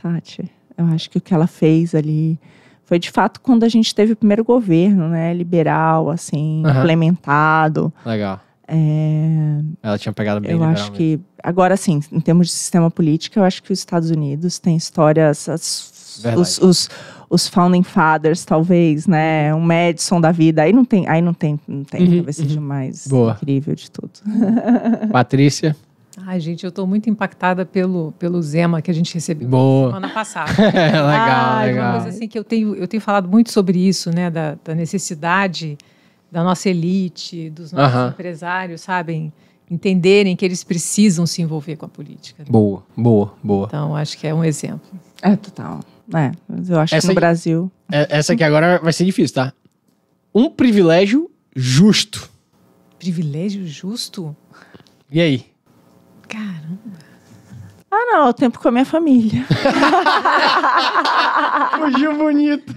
Tati. Eu acho que o que ela fez ali foi de fato quando a gente teve o primeiro governo, né? Liberal, assim, uhum. implementado. Legal. É... Ela tinha pegado bem Eu acho que, agora sim, em termos de sistema político, eu acho que os Estados Unidos têm histórias, as, os, os, os founding fathers, talvez, né? Um Madison da vida. Aí não tem, aí não tem, não tem. Uhum, talvez uhum. seja mais Boa. incrível de tudo. Patrícia. Ai, gente, eu estou muito impactada pelo, pelo Zema que a gente recebeu Boa. semana passada. legal, ah, legal. Uma coisa assim que eu tenho, eu tenho falado muito sobre isso, né? Da, da necessidade da nossa elite, dos nossos empresários, sabem? Entenderem que eles precisam se envolver com a política. Né? Boa, boa, boa. Então, acho que é um exemplo. É, total. É, eu acho essa que no Brasil. É, essa aqui agora vai ser difícil, tá? Um privilégio justo. Privilégio justo? E aí? Caramba. Ah, não, é o tempo com a minha família. Fugiu bonito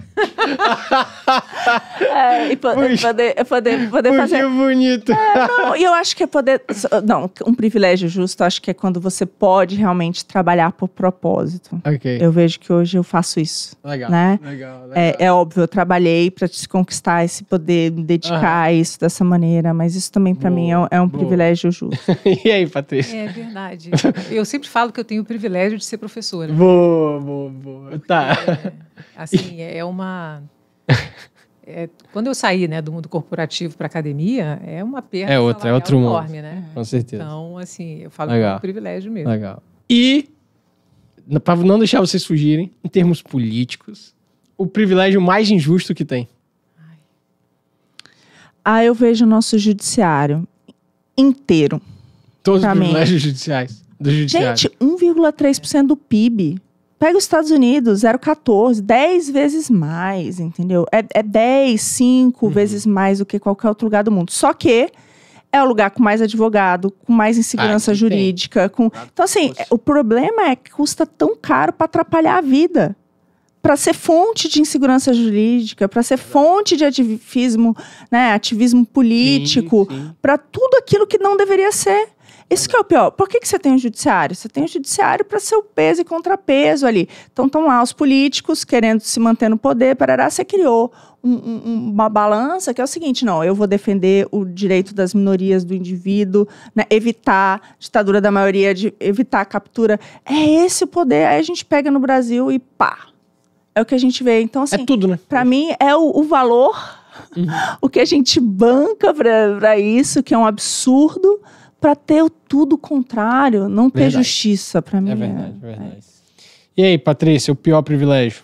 é, e poder, poder, poder Puxa fazer. bonito. É, eu acho que é poder. Não, um privilégio justo, acho que é quando você pode realmente trabalhar por propósito. Okay. Eu vejo que hoje eu faço isso. Legal. Né? legal, é, legal. É, é, óbvio, eu trabalhei para te conquistar esse poder, me dedicar uhum. a isso dessa maneira, mas isso também para mim é, é um boa. privilégio justo. e aí, Patrícia? É verdade. Eu sempre falo que eu tenho o privilégio de ser professora. Boa, boa, boa. Tá. É. Assim, é uma. É, quando eu saí né, do mundo corporativo para academia, é uma perda é outra, é outro enorme, mundo. né? Com certeza. Então, assim, eu falo Legal. que é um privilégio mesmo. Legal. E, para não deixar vocês fugirem, em termos políticos, o privilégio mais injusto que tem? Ah, eu vejo o nosso judiciário inteiro. Todos os privilégios judiciais. Do judiciário. Gente, 1,3% do PIB pega os Estados Unidos, 0,14, 10 vezes mais, entendeu? É, é 10, 5 uhum. vezes mais do que qualquer outro lugar do mundo. Só que é o lugar com mais advogado, com mais insegurança ah, jurídica. Com... Ah, então, assim, o problema é que custa tão caro para atrapalhar a vida. Para ser fonte de insegurança jurídica, para ser fonte de ativismo, né, ativismo político, para tudo aquilo que não deveria ser. Isso que é o pior. Por que, que você tem o um judiciário? Você tem o um judiciário para ser o peso e contrapeso ali. Então estão lá os políticos querendo se manter no poder, parará, você criou um, um, uma balança que é o seguinte, não, eu vou defender o direito das minorias, do indivíduo, né, evitar ditadura da maioria, de, evitar a captura. É esse o poder. Aí a gente pega no Brasil e pá. É o que a gente vê. Então, assim, é tudo, né? Para mim, é o, o valor, uhum. o que a gente banca para isso, que é um absurdo para ter tudo contrário, não verdade. ter justiça para é mim. É verdade, é, verdade. É. E aí, Patrícia, o pior privilégio?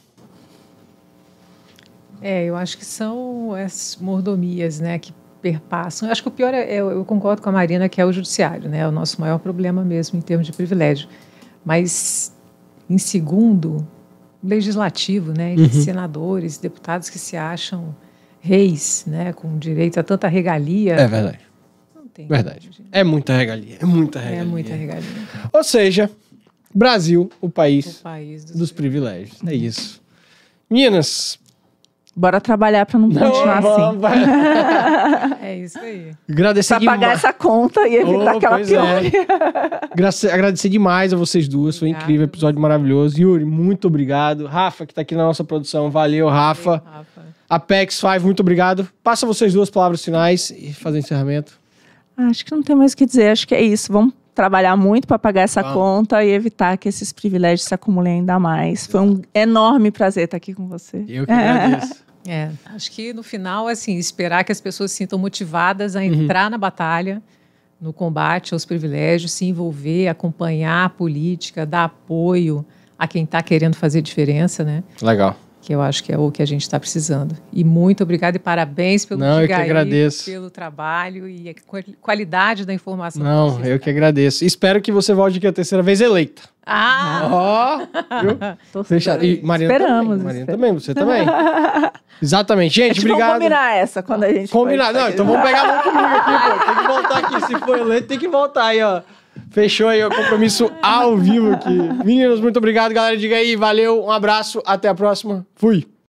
É, eu acho que são as mordomias, né, que perpassam. Eu acho que o pior é, é, eu concordo com a Marina, que é o judiciário, né, é o nosso maior problema mesmo em termos de privilégio. Mas em segundo, legislativo, né, uhum. senadores, deputados que se acham reis, né, com direito a tanta regalia. É verdade tem. Verdade. É muita regalia, é muita regalia. É muita regalia. Ou seja, Brasil, o país, o país dos, dos privilégios. É privilégios. É isso. Minas. Bora trabalhar pra não, não continuar assim. Vai. é isso aí. Agradecer pra demais. pagar essa conta e evitar oh, que ela É. Agradecer demais a vocês duas. Foi incrível, episódio maravilhoso. Yuri, muito obrigado. Rafa, que tá aqui na nossa produção. Valeu, Rafa. Valeu, Rafa. Apex 5, muito obrigado. Passa vocês duas palavras finais e fazer encerramento. Acho que não tem mais o que dizer, acho que é isso. Vamos trabalhar muito para pagar essa conta e evitar que esses privilégios se acumulem ainda mais. Foi um enorme prazer estar aqui com você. Eu que agradeço. É, acho que no final, assim, esperar que as pessoas se sintam motivadas a entrar uhum. na batalha, no combate aos privilégios, se envolver, acompanhar a política, dar apoio a quem está querendo fazer diferença, né? Legal que eu acho que é o que a gente está precisando. E muito obrigada e parabéns pelo Não, eu que agradeço. pelo trabalho e a qualidade da informação. Não, eu que agradeço. Espero que você volte aqui a terceira vez eleita. Ah! Ó! Oh, Fechado. E Marina Esperamos. Também. Marina também, você também. Exatamente. Gente, é tipo, obrigado. Vamos combinar essa quando a gente Combinar. Não, então vamos pegar a mão comigo aqui, pô. Tem que voltar aqui. Se for eleito, tem que voltar aí, ó. Fechou aí o compromisso ao vivo aqui. Meninos, muito obrigado, galera. Diga aí, valeu, um abraço, até a próxima. Fui.